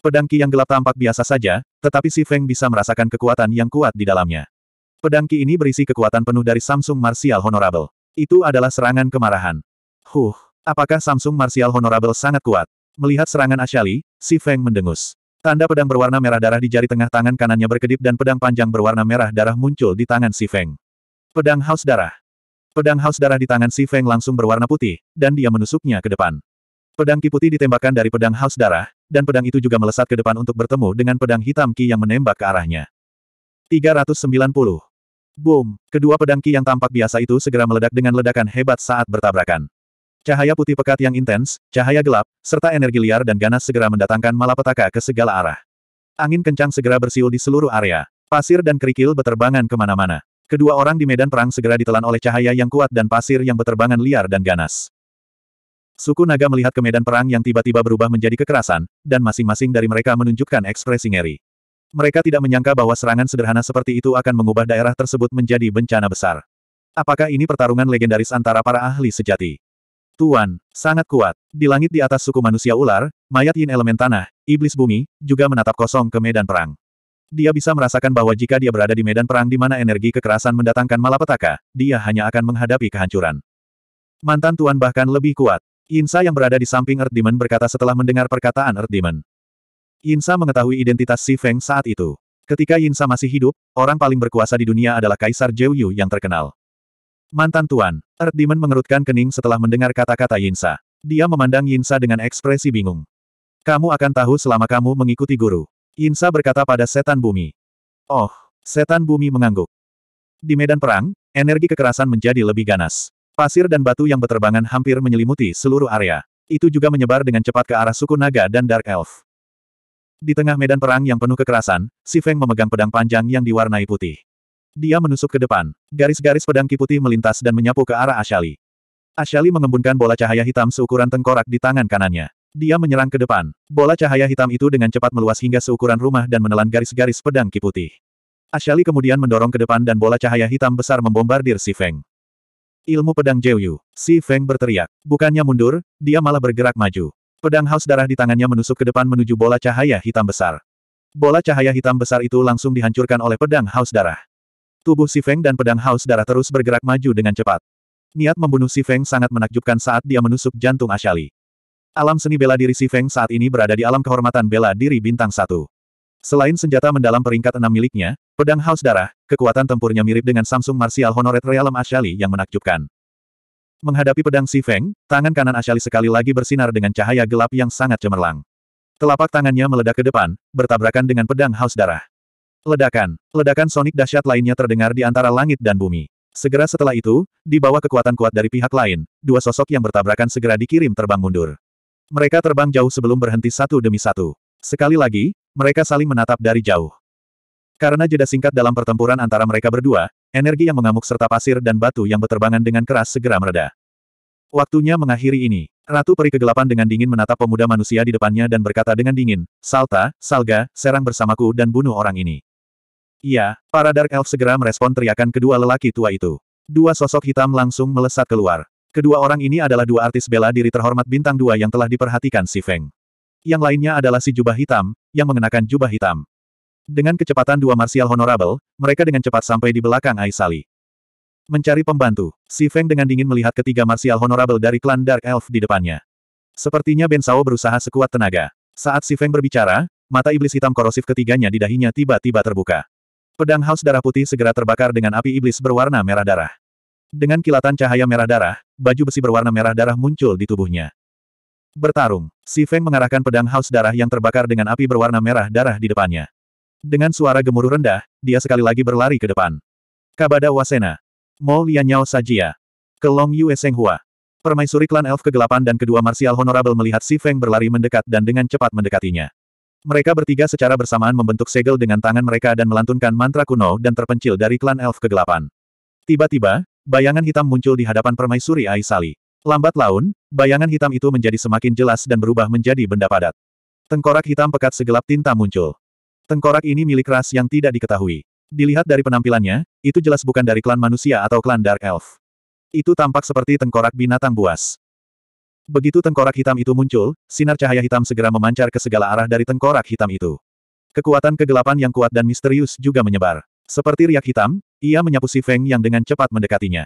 Pedang ki yang gelap tampak biasa saja, tetapi Si Feng bisa merasakan kekuatan yang kuat di dalamnya. Pedang ki ini berisi kekuatan penuh dari Samsung Martial Honorable. Itu adalah serangan kemarahan. Huh, apakah Samsung Martial Honorable sangat kuat? Melihat serangan Ashali, Si Feng mendengus. Tanda pedang berwarna merah darah di jari tengah tangan kanannya berkedip dan pedang panjang berwarna merah darah muncul di tangan Si Feng. Pedang Haus Darah. Pedang haus darah di tangan Si Feng langsung berwarna putih, dan dia menusuknya ke depan. Pedang Ki putih ditembakkan dari pedang haus darah, dan pedang itu juga melesat ke depan untuk bertemu dengan pedang hitam Ki yang menembak ke arahnya. 390. Boom! Kedua pedang Ki yang tampak biasa itu segera meledak dengan ledakan hebat saat bertabrakan. Cahaya putih pekat yang intens, cahaya gelap, serta energi liar dan ganas segera mendatangkan malapetaka ke segala arah. Angin kencang segera bersiul di seluruh area. Pasir dan kerikil beterbangan kemana-mana. Kedua orang di medan perang segera ditelan oleh cahaya yang kuat dan pasir yang beterbangan liar dan ganas. Suku naga melihat ke medan perang yang tiba-tiba berubah menjadi kekerasan, dan masing-masing dari mereka menunjukkan ekspresi ngeri. Mereka tidak menyangka bahwa serangan sederhana seperti itu akan mengubah daerah tersebut menjadi bencana besar. Apakah ini pertarungan legendaris antara para ahli sejati? Tuan, sangat kuat. Di langit di atas suku manusia ular, mayat yin elemen tanah, iblis bumi, juga menatap kosong ke medan perang. Dia bisa merasakan bahwa jika dia berada di medan perang di mana energi kekerasan mendatangkan malapetaka, dia hanya akan menghadapi kehancuran. Mantan tuan bahkan lebih kuat. Insa yang berada di samping Earth Demon berkata setelah mendengar perkataan Earth Demon. Insa mengetahui identitas Si Feng saat itu. Ketika Insa masih hidup, orang paling berkuasa di dunia adalah Kaisar Yu yang terkenal. Mantan Tuan, Earth Demon mengerutkan kening setelah mendengar kata-kata Insa. Dia memandang Insa dengan ekspresi bingung. Kamu akan tahu selama kamu mengikuti guru. Insa berkata pada setan bumi. Oh, setan bumi mengangguk. Di medan perang, energi kekerasan menjadi lebih ganas. Pasir dan batu yang berterbangan hampir menyelimuti seluruh area. Itu juga menyebar dengan cepat ke arah suku naga dan Dark Elf. Di tengah medan perang yang penuh kekerasan, Si Feng memegang pedang panjang yang diwarnai putih. Dia menusuk ke depan. Garis-garis pedang ki putih melintas dan menyapu ke arah Ashali. Ashali mengembunkan bola cahaya hitam seukuran tengkorak di tangan kanannya. Dia menyerang ke depan. Bola cahaya hitam itu dengan cepat meluas hingga seukuran rumah dan menelan garis-garis pedang ki putih. Ashali kemudian mendorong ke depan dan bola cahaya hitam besar membombardir Si Feng. Ilmu pedang Jeyu. Si Feng berteriak. Bukannya mundur, dia malah bergerak maju. Pedang haus darah di tangannya menusuk ke depan menuju bola cahaya hitam besar. Bola cahaya hitam besar itu langsung dihancurkan oleh pedang haus darah. Tubuh Si Feng dan pedang haus darah terus bergerak maju dengan cepat. Niat membunuh Si Feng sangat menakjubkan saat dia menusuk jantung Ashali. Alam seni bela diri Si Feng saat ini berada di alam kehormatan bela diri bintang satu. Selain senjata mendalam peringkat enam miliknya, pedang haus darah, kekuatan tempurnya mirip dengan Samsung Martial Honored Realm Ashali yang menakjubkan. Menghadapi pedang Si Feng, tangan kanan Ashali sekali lagi bersinar dengan cahaya gelap yang sangat cemerlang. Telapak tangannya meledak ke depan, bertabrakan dengan pedang haus darah. Ledakan, ledakan sonik dahsyat lainnya terdengar di antara langit dan bumi. Segera setelah itu, di bawah kekuatan kuat dari pihak lain, dua sosok yang bertabrakan segera dikirim terbang mundur. Mereka terbang jauh sebelum berhenti satu demi satu. Sekali lagi, mereka saling menatap dari jauh. Karena jeda singkat dalam pertempuran antara mereka berdua, energi yang mengamuk serta pasir dan batu yang berterbangan dengan keras segera mereda. Waktunya mengakhiri ini. Ratu Peri Kegelapan dengan dingin menatap pemuda manusia di depannya dan berkata dengan dingin, Salta, Salga, serang bersamaku dan bunuh orang ini. Iya, para Dark Elf segera merespon teriakan kedua lelaki tua itu. Dua sosok hitam langsung melesat keluar. Kedua orang ini adalah dua artis bela diri terhormat bintang dua yang telah diperhatikan si Feng. Yang lainnya adalah si jubah hitam, yang mengenakan jubah hitam. Dengan kecepatan dua martial honorable, mereka dengan cepat sampai di belakang Aisali. Mencari pembantu, si Feng dengan dingin melihat ketiga martial honorable dari klan Dark Elf di depannya. Sepertinya Ben Sao berusaha sekuat tenaga. Saat si Feng berbicara, mata iblis hitam korosif ketiganya di dahinya tiba-tiba terbuka. Pedang haus darah putih segera terbakar dengan api iblis berwarna merah darah. Dengan kilatan cahaya merah darah, baju besi berwarna merah darah muncul di tubuhnya. Bertarung, Si Feng mengarahkan pedang haus darah yang terbakar dengan api berwarna merah darah di depannya. Dengan suara gemuruh rendah, dia sekali lagi berlari ke depan. Kabada Wasena. Mo Lianyao Sajia. Kelong Yue Senghua. Permaisuri klan elf kegelapan dan kedua marsial honorable melihat Si Feng berlari mendekat dan dengan cepat mendekatinya. Mereka bertiga secara bersamaan membentuk segel dengan tangan mereka dan melantunkan mantra kuno dan terpencil dari klan elf kegelapan. Tiba-tiba, bayangan hitam muncul di hadapan permaisuri Aisali. Lambat laun, bayangan hitam itu menjadi semakin jelas dan berubah menjadi benda padat. Tengkorak hitam pekat segelap tinta muncul. Tengkorak ini milik ras yang tidak diketahui. Dilihat dari penampilannya, itu jelas bukan dari klan manusia atau klan Dark Elf. Itu tampak seperti tengkorak binatang buas. Begitu tengkorak hitam itu muncul, sinar cahaya hitam segera memancar ke segala arah dari tengkorak hitam itu. Kekuatan kegelapan yang kuat dan misterius juga menyebar. Seperti riak hitam, ia menyapu si Feng yang dengan cepat mendekatinya.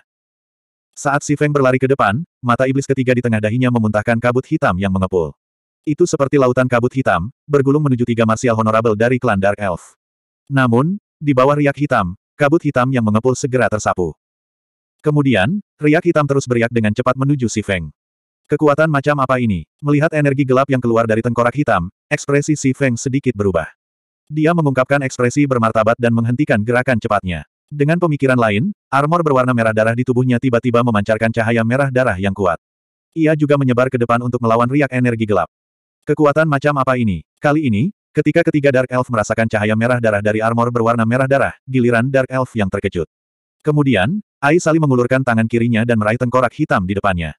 Saat si Feng berlari ke depan, mata iblis ketiga di tengah dahinya memuntahkan kabut hitam yang mengepul. Itu seperti lautan kabut hitam, bergulung menuju tiga marsial honorable dari klan Dark Elf. Namun, di bawah riak hitam, kabut hitam yang mengepul segera tersapu. Kemudian, riak hitam terus beriak dengan cepat menuju si Feng. Kekuatan macam apa ini? Melihat energi gelap yang keluar dari tengkorak hitam, ekspresi si Feng sedikit berubah. Dia mengungkapkan ekspresi bermartabat dan menghentikan gerakan cepatnya. Dengan pemikiran lain, armor berwarna merah darah di tubuhnya tiba-tiba memancarkan cahaya merah darah yang kuat. Ia juga menyebar ke depan untuk melawan riak energi gelap. Kekuatan macam apa ini? Kali ini, ketika ketiga Dark Elf merasakan cahaya merah darah dari armor berwarna merah darah, giliran Dark Elf yang terkejut. Kemudian, Aisali mengulurkan tangan kirinya dan meraih tengkorak hitam di depannya.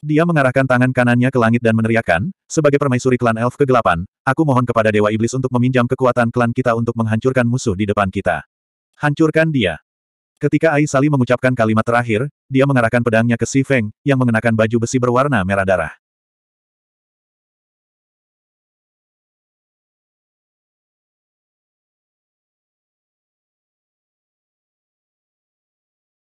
Dia mengarahkan tangan kanannya ke langit dan meneriakkan, sebagai permaisuri klan elf kegelapan, aku mohon kepada Dewa Iblis untuk meminjam kekuatan klan kita untuk menghancurkan musuh di depan kita. Hancurkan dia. Ketika Ai Sali mengucapkan kalimat terakhir, dia mengarahkan pedangnya ke Si Feng, yang mengenakan baju besi berwarna merah darah.